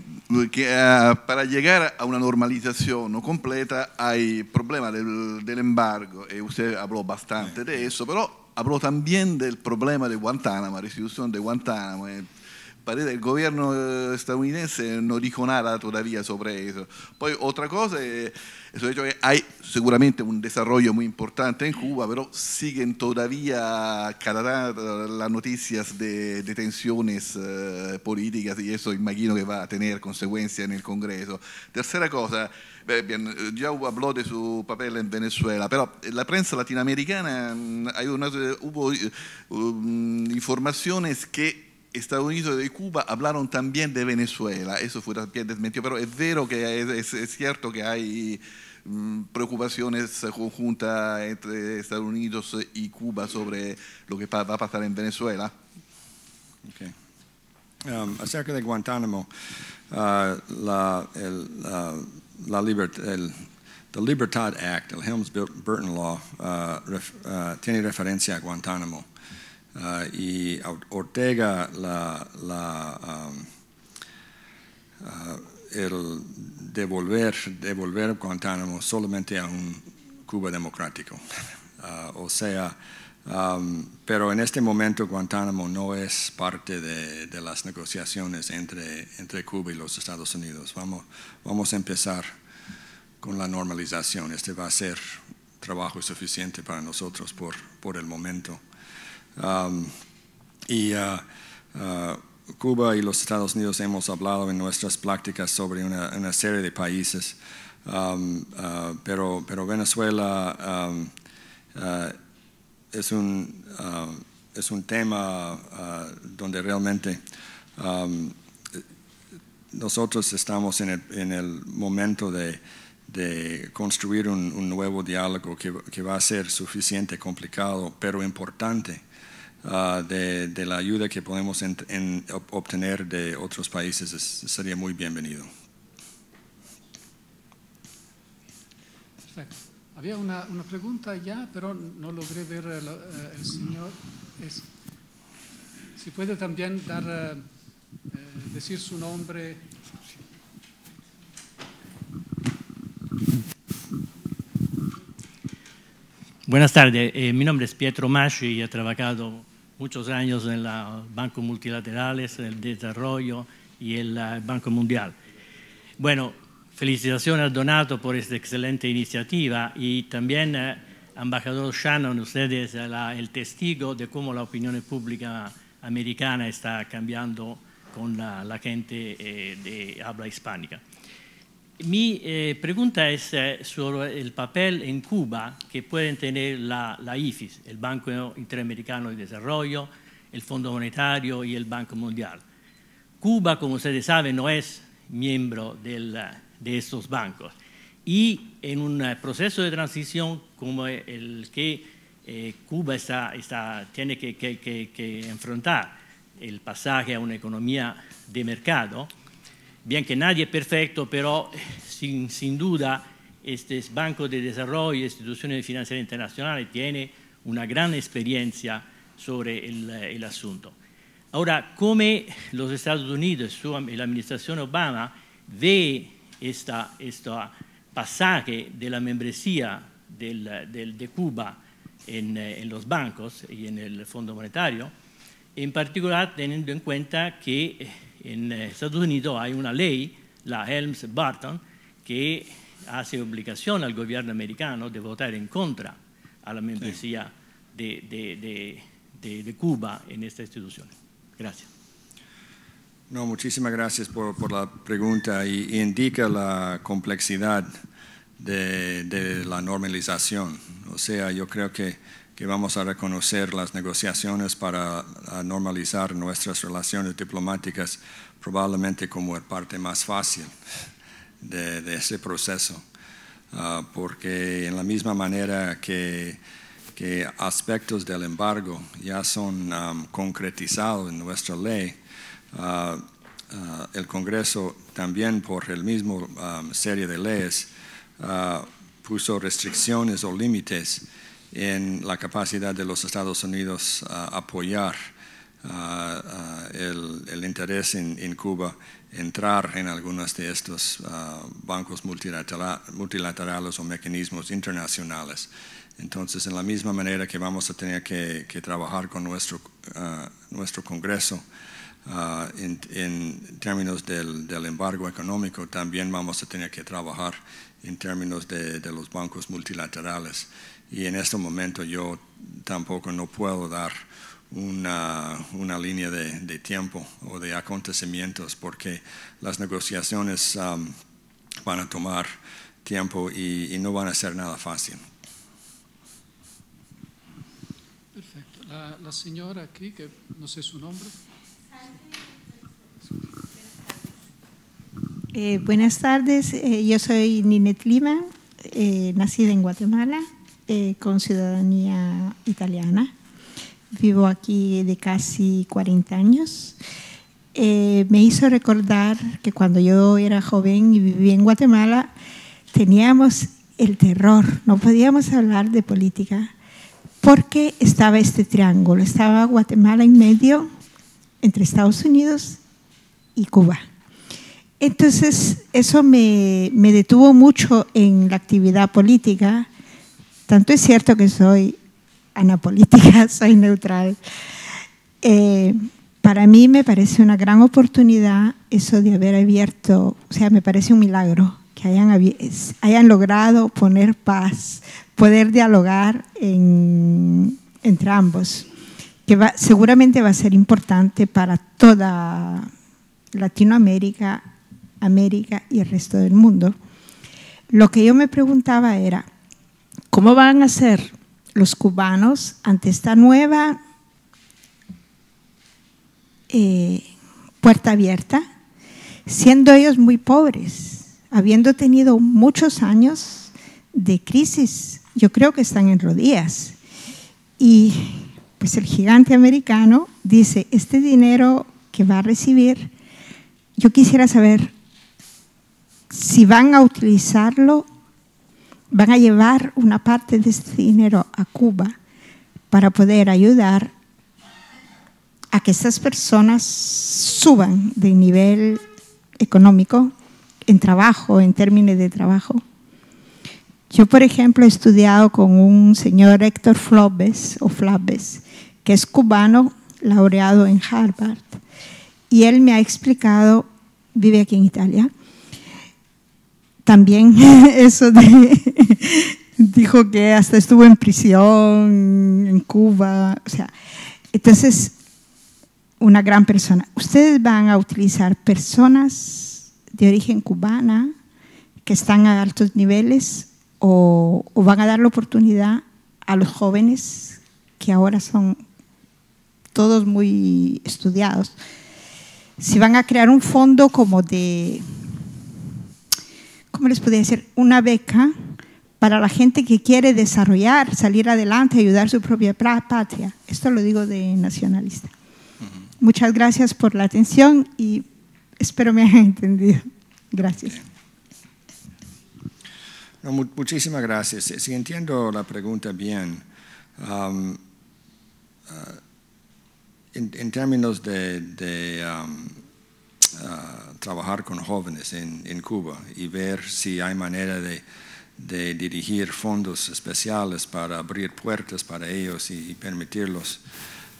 que eh, para llegar a una normalización completa hay problema del, del embargo, y eh, usted habló bastante de eso, però habló también del problema de Guantánamo, la restitución de Guantánamo. Eh, parece el gobierno eh, estadounidense no dijo nada todavía sobre eso. Pues otra cosa, eh, es, hay seguramente un desarrollo muy importante en Cuba, pero siguen todavía cada las noticias de detenciones políticas y eso imagino que va a tener consecuencias en el Congreso. Tercera cosa, bien, ya eh, habló de su papel en Venezuela, pero eh, la prensa latinoamericana, mm, eh, hubo mm, informaciones que Estados Unidos y Cuba hablaron también de Venezuela, eso fue también desmentido, pero es vero cierto que hay mm, preocupaciones conjuntas entre Estados Unidos y Cuba sobre lo que va a pasar en Venezuela. Um, acerca de Guantánamo, uh, la, la libertad, el, the Libertad Act, el Helms-Burton Law, uh, uh, tiene referencia a Guantánamo. Uh, y Ortega, la, um, el devolver, devolver Guantánamo solamente a un Cuba democrático. [laughs] o sea, Um, pero en este momento Guantánamo no es parte de, las negociaciones entre, entre, Cuba y los Estados Unidos. Vamos, vamos a empezar con la normalización. Este va a ser trabajo suficiente para nosotros por, por el momento. Um, y uh, uh, Cuba y los Estados Unidos hemos hablado en nuestras prácticas sobre una, serie de países, um, uh, pero, pero Venezuela es un, um, es un tema uh, donde realmente um, nosotros estamos en el, en el momento de, construir un, nuevo diálogo que, que, va a ser suficiente, complicado, pero importante uh, de, la ayuda que podemos obtener de otros países. sería muy bienvenido. Había una, pregunta ya, pero no logré ver eh, eh, el, señor. si puede también dar, eh, decir su nombre. Buenas tardes, mi nombre es Pietro Maschi y he trabajado muchos años en los bancos multilaterales, el desarrollo y el Banco Mundial. Bueno, felicitaciones a Donato por esta excelente iniciativa y también, eh, embajador Shannon, usted es el testigo de cómo la opinión pública americana está cambiando con la, gente eh, de habla hispánica. Mi eh, pregunta es eh, sobre el papel en Cuba que pueden tener la, la IFIS, el Banco Interamericano de Desarrollo, el Fondo Monetario y el Banco Mundial. Cuba, como ustedes saben, no es miembro del de estos bancos. Y en un eh, proceso de transición como eh, el que eh, Cuba tiene que, enfrentar, el pasaje a una economía de mercado, bien que nadie es perfecto, pero sin, duda este banco de desarrollo, instituciones financieras internacionales tiene una gran experiencia sobre el, el asunto. Ahora, ¿cómo los Estados Unidos y la administración Obama ve esta, este pasaje de la membresía de Cuba eh, en, los bancos y en el Fondo Monetario, en particular teniendo en cuenta que eh, en eh, Estados Unidos hay una ley, la helms burton que hace obligación al gobierno americano de votar en contra a la membresía de, de Cuba en esta institución. Gracias. No, muchísimas gracias por, la pregunta y, indica la complejidad de, la normalización. O sea, yo creo que, vamos a reconocer las negociaciones para normalizar nuestras relaciones diplomáticas probablemente como la parte más fácil de, ese proceso. Ah, porque en la misma manera que, aspectos del embargo ya son ah, concretizados en nuestra ley, el Congreso también por el mismo serie de leyes puso restricciones o límites en la capacidad de los Estados Unidos a apoyar el, interés en, Cuba entrar en algunos de estos bancos multilaterales o mecanismos internacionales. Entonces, en la misma manera que vamos a tener que, trabajar con nuestro, nuestro Congreso Ah, en, términos del, embargo económico, también vamos a tener que trabajar en términos de, los bancos multilaterales. Y en este momento yo tampoco no puedo dar una, línea de, tiempo o de acontecimientos porque las negociaciones van a tomar tiempo y, no van a ser nada fácil. Perfecto. La, la señora aquí, que no sé su nombre. Eh, buenas tardes, eh, yo soy Ninet Lima, eh, nacida en Guatemala, con ciudadanía italiana. Vivo aquí de casi 40 años. me hizo recordar que cuando yo era joven y vivía en Guatemala, teníamos el terror, no podíamos hablar de política, porque estaba este triángulo, estaba Guatemala en medio, entre Estados Unidos y Cuba entonces, eso me, detuvo mucho en la actividad política. Tanto es cierto que soy anapolítica, [laughs] soy neutral. Eh, para mí me parece una gran oportunidad eso de haber abierto, o sea, me parece un milagro que hayan, hayan logrado poner paz, poder dialogar en, entre ambos, que va, seguramente va a ser importante para toda Latinoamérica América y el resto del mundo, lo que yo me preguntaba era, ¿cómo van a ser los cubanos ante esta nueva eh, puerta abierta, siendo ellos muy pobres, habiendo tenido muchos años de crisis? Yo creo que están en rodillas. Y pues el gigante americano dice, este dinero que va a recibir, yo quisiera saber si van a utilizarlo, van a llevar una parte de ese dinero a Cuba para poder ayudar a que esas personas suban de nivel económico en trabajo, en términos de trabajo. Yo, por ejemplo, he estudiado con un señor Héctor Flores, o Flaves, que es cubano, laureado en Harvard, y él me ha explicado, vive aquí en Italia, también [laughs] eso de, [laughs] dijo que hasta estuvo en prisión en Cuba, o sea, entonces una gran persona. Ustedes van a utilizar personas de origen cubana que están a altos niveles o, o van a dar la oportunidad a los jóvenes que ahora son todos muy estudiados. Si van a crear un fondo como de ¿cómo les podría decir? Una beca para la gente que quiere desarrollar, salir adelante, ayudar su propia patria. Esto lo digo de nacionalista. Muchas gracias por la atención y espero me hayan entendido. Gracias. muchísimas gracias. Eh, si entiendo la pregunta bien, um, ah, en, términos de, um, trabajar con jóvenes en, Cuba y ver si hay manera de, dirigir fondos especiales para abrir puertas para ellos y, permitirlos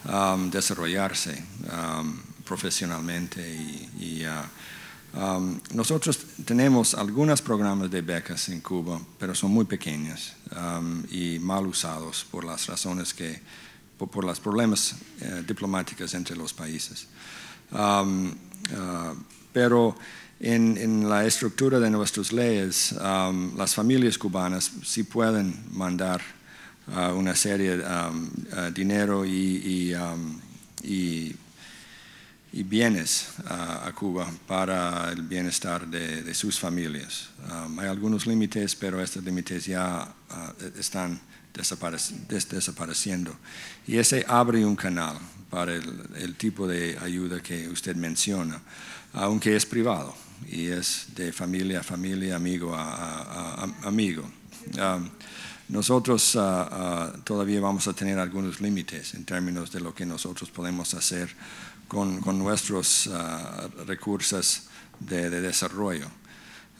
um, desarrollarse um, profesionalmente. Y, uh, um, nosotros tenemos algunos programas de becas en Cuba, pero son muy pequeños y mal usados por las razones que, por, los problemas eh, diplomáticos entre los países. Uh, pero en, la estructura de nuestras leyes, um, las familias cubanas sí pueden mandar uh, una serie de um, uh, dinero y, um, bienes uh, a Cuba para el bienestar de, sus familias. hay algunos límites, pero estos límites ya están desapareciendo. Y ese abre un canal para el tipo de ayuda que usted menciona aunque es privado y es de familia a familia, amigo a, amigo. Um, nosotros uh, uh, todavía vamos a tener algunos límites en términos de lo que nosotros podemos hacer con, nuestros uh, recursos de desarrollo.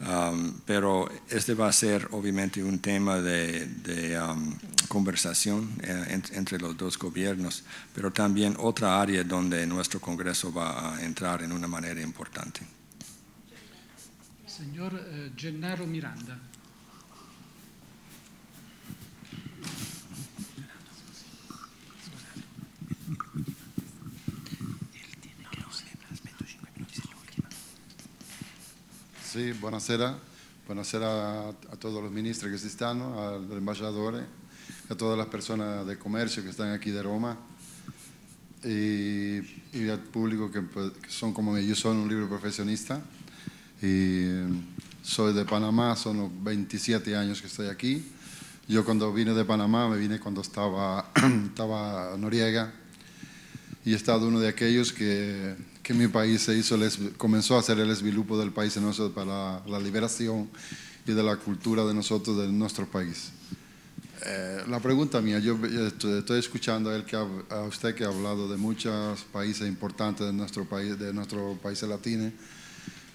Um, pero este va a ser obviamente un tema de, um, conversación eh, entre los dos gobiernos, pero también otra área donde nuestro Congreso va a entrar en una manera importante. Señor eh, Miranda. Sí, buenas tardes a todos los ministros que están, los embajadores, a todas las personas de comercio que están aquí de Roma y al público pues, que son como ellos, son un libro profesionista. Eh, soy de Panamá, son 27 años que estoy aquí. Yo cuando vine de Panamá, me vine cuando estaba [clears throat] estaba Noriega y he estado uno de aquellos que que mi país se hizo, comenzó a hacer el esvilupo del país en nosotros para la liberación y de la cultura de nosotros, de nuestro país. Eh, la pregunta mía, yo estoy, escuchando a, que a usted que ha hablado de muchos países importantes de nuestro país, de nuestro país latino,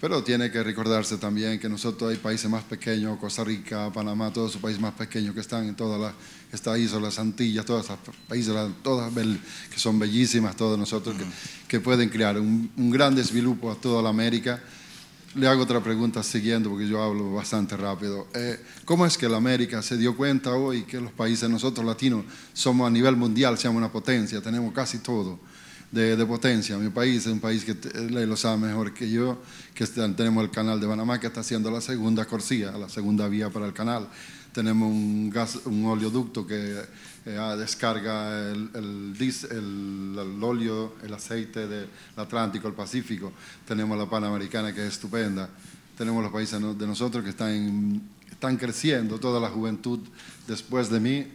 pero tiene que recordarse también que nosotros hay países más pequeños, Costa Rica, Panamá, todos esos países más pequeños que están en todas las esta las Antillas, todas esas países, todas que son bellísimas, todos nosotros, que, pueden crear un, gran desvilupo a toda la América. Le hago otra pregunta siguiendo, porque yo hablo bastante rápido. Eh, ¿Cómo es que la América se dio cuenta hoy que los países, nosotros latinos, somos a nivel mundial, somos una potencia, tenemos casi todo de, potencia? Mi país es un país que eh, lo sabe mejor que yo, que tenemos el canal de Panamá, que está haciendo la segunda corsía la segunda vía para el canal tenemos un, gas, un oleoducto que eh, ah, descarga el, el, el, óleo, el aceite del Atlántico, el Pacífico, tenemos la Panamericana que es estupenda, tenemos los países de nosotros que están, están creciendo, toda la juventud después de mí,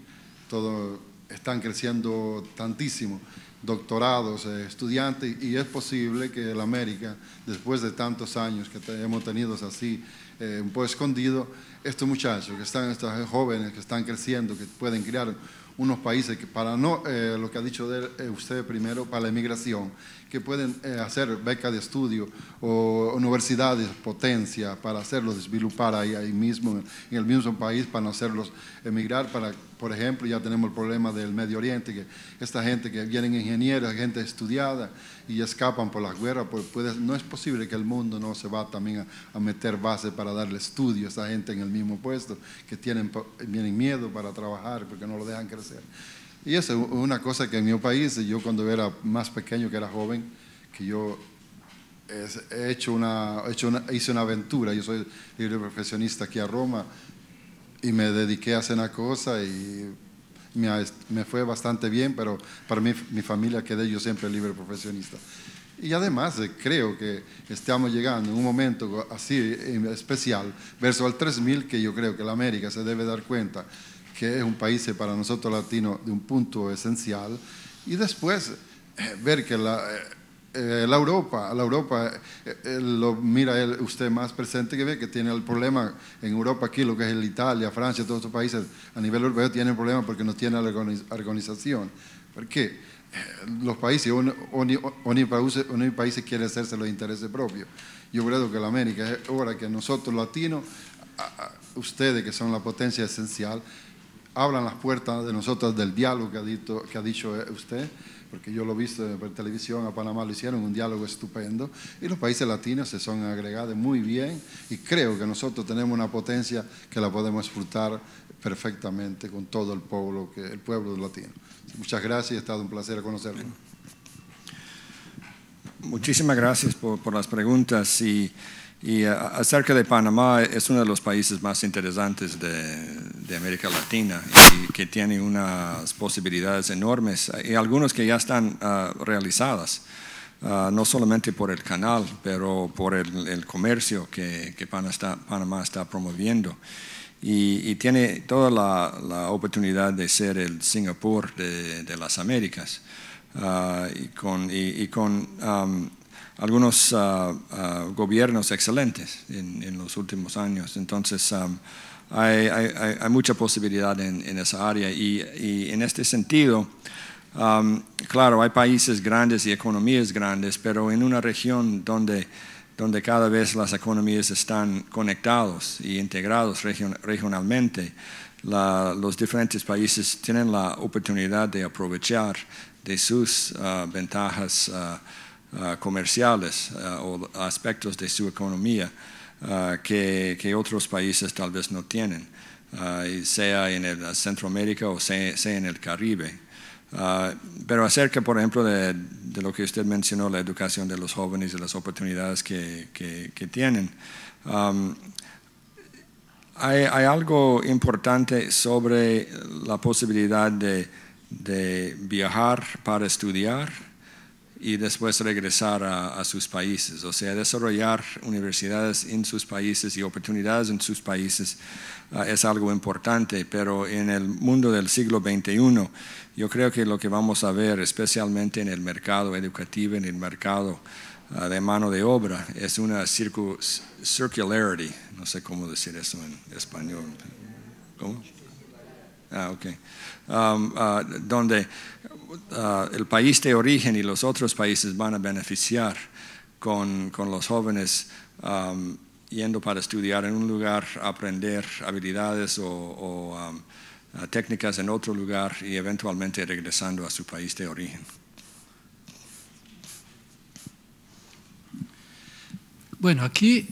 están creciendo tantísimo doctorados, eh, estudiantes, y es posible que la América, después de tantos años que hemos tenido así, eh, un poco escondido, estos muchachos que están, estos jóvenes que están creciendo, que pueden crear unos países que para no, eh, lo que ha dicho de, eh, usted primero, para la inmigración, que pueden eh, hacer becas de estudio o universidades potencia para hacerlos desvilupar ahí, mismo, en el mismo país, para no hacerlos emigrar. Para, por ejemplo, ya tenemos el problema del Medio Oriente, que esta gente que vienen ingenieros, gente estudiada y escapan por las guerras, pues no es posible que el mundo no se va también a, meter base para darle estudio a esa gente en el mismo puesto, que tienen, tienen miedo para trabajar porque no lo dejan crecer. Y eso es una cosa que en mi país, yo cuando era más pequeño, que era joven, que yo he hecho una, he hecho una, hice una aventura. Yo soy libre profesionista aquí a Roma y me dediqué a hacer una cosa y me, fue bastante bien, pero para mí, mi familia quedé yo siempre libre profesionista. Y además eh, creo que estamos llegando en un momento así especial, verso al 3000, que yo creo que la América se debe dar cuenta que es un país para nosotros latinos de un punto esencial, y después eh, ver que eh, eh, la, Europa, la Europa lo mira usted más presente que ve que tiene el problema en Europa aquí, lo que es el Italia, Francia, todos estos países a nivel europeo tienen problemas porque no tienen la organización. ¿Por qué? los países, un, país quiere hacerse los intereses propios. Yo creo que la América es hora que nosotros latinos, ustedes que son la potencia esencial, abran las puertas de nosotros del diálogo que ha, dicho, que ha dicho eh, usted, porque yo lo he visto por televisión, a Panamá lo hicieron, un diálogo estupendo, y los países latinos se son agregados muy bien, y creo que nosotros tenemos una potencia que la podemos disfrutar perfectamente con todo el pueblo, que, el pueblo latino. Muchas gracias, ha estado un placer conocerlo. Muchísimas gracias por, por las preguntas. y y acerca de Panamá, es uno de los países más interesantes de, de, América Latina y que tiene unas posibilidades enormes y algunos que ya están ah, realizadas, ah, no solamente por el canal, pero por el, comercio que, que Panamá, está, promoviendo. Y, tiene toda la, la, oportunidad de ser el Singapur de, las Américas. Ah, y con, con algunos ah, ah, gobiernos excelentes en, los últimos años. Entonces, ah, hay, mucha posibilidad en, esa área y, en este sentido, claro, hay países grandes y economías grandes, pero en una región donde, donde cada vez las economías están conectados y integrados regionalmente, los diferentes países tienen la oportunidad de aprovechar de sus ventajas. Ah, comerciales ah, o aspectos de su economía ah, que, que, otros países tal vez no tienen, sea en el Centroamérica o sea, en el Caribe. pero acerca, por ejemplo, de, de, lo que usted mencionó, la educación de los jóvenes y las oportunidades que, que, tienen. hay, hay, algo importante sobre la posibilidad de, de viajar para estudiar y después regresar a, sus países, o sea, desarrollar universidades en sus países y oportunidades en sus países ah, es algo importante, pero en el mundo del siglo XXI yo creo que lo que vamos a ver, especialmente en el mercado educativo, en el mercado ah, de mano de obra, es una circularity, no sé cómo decir eso en español. ¿Cómo? Ah, ok. Um, ah, donde Ah, el país de origen y los otros países van a beneficiar con, los jóvenes yendo para estudiar en un lugar, aprender habilidades o, ah, técnicas en otro lugar y eventualmente regresando a su país de origen. Bueno, aquí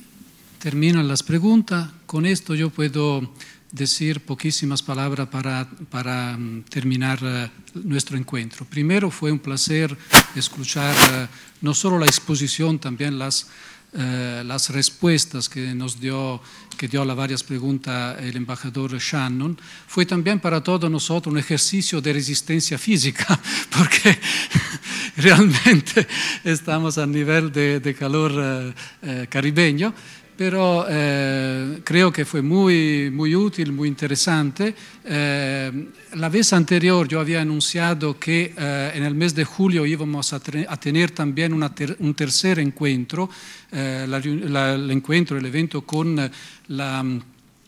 terminan las preguntas. Con esto yo puedo decir poquísimas palabras para, mm, terminar eh, nuestro encuentro. Primero fue un placer escuchar eh, no solo la exposición, también las, eh, las respuestas que nos dio, que dio a las varias preguntas el embajador Shannon. Fue también para todos nosotros un ejercicio de resistencia física, [laughs] porque [laughs] realmente estamos a nivel de, de calor caribeño. però eh, creo que fue muy, muy útil, muy Eh, la vez anterior io avevo annunciato che eh, en el mes julio íbamos a, a tener también ter un tercer encuentro, eh, la, la, el con eh, la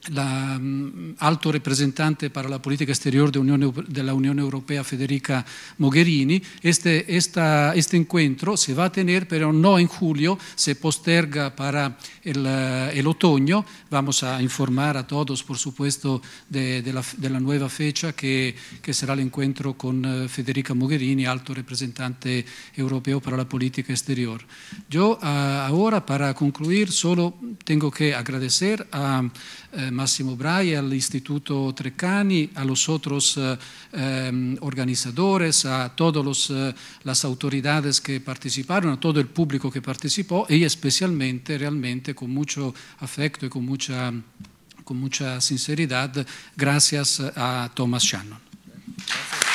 l'alto mm, rappresentante per la politica exterior della Unión Europea Federica Mogherini. Questo incontro si va a tenere, però non in julio, se posterga per el, otoño. Vamos a informar a tutti, por supuesto, della de, la, de la, nueva fecha que, que, será con eh, Federica Mogherini, alto rappresentante europeo per la politica exterior. Io, uh, ah, ahora, para concluir, solo tengo che agradecer a... Eh, Massimo Brai, all'Istituto Treccani, a los otros eh, organizadores, a todas eh, las autoridades que participaron, a todo el público que participó y especialmente, realmente, con mucho afecto y con mucha, con mucha sinceridad, gracias a Thomas Shannon. Gracias.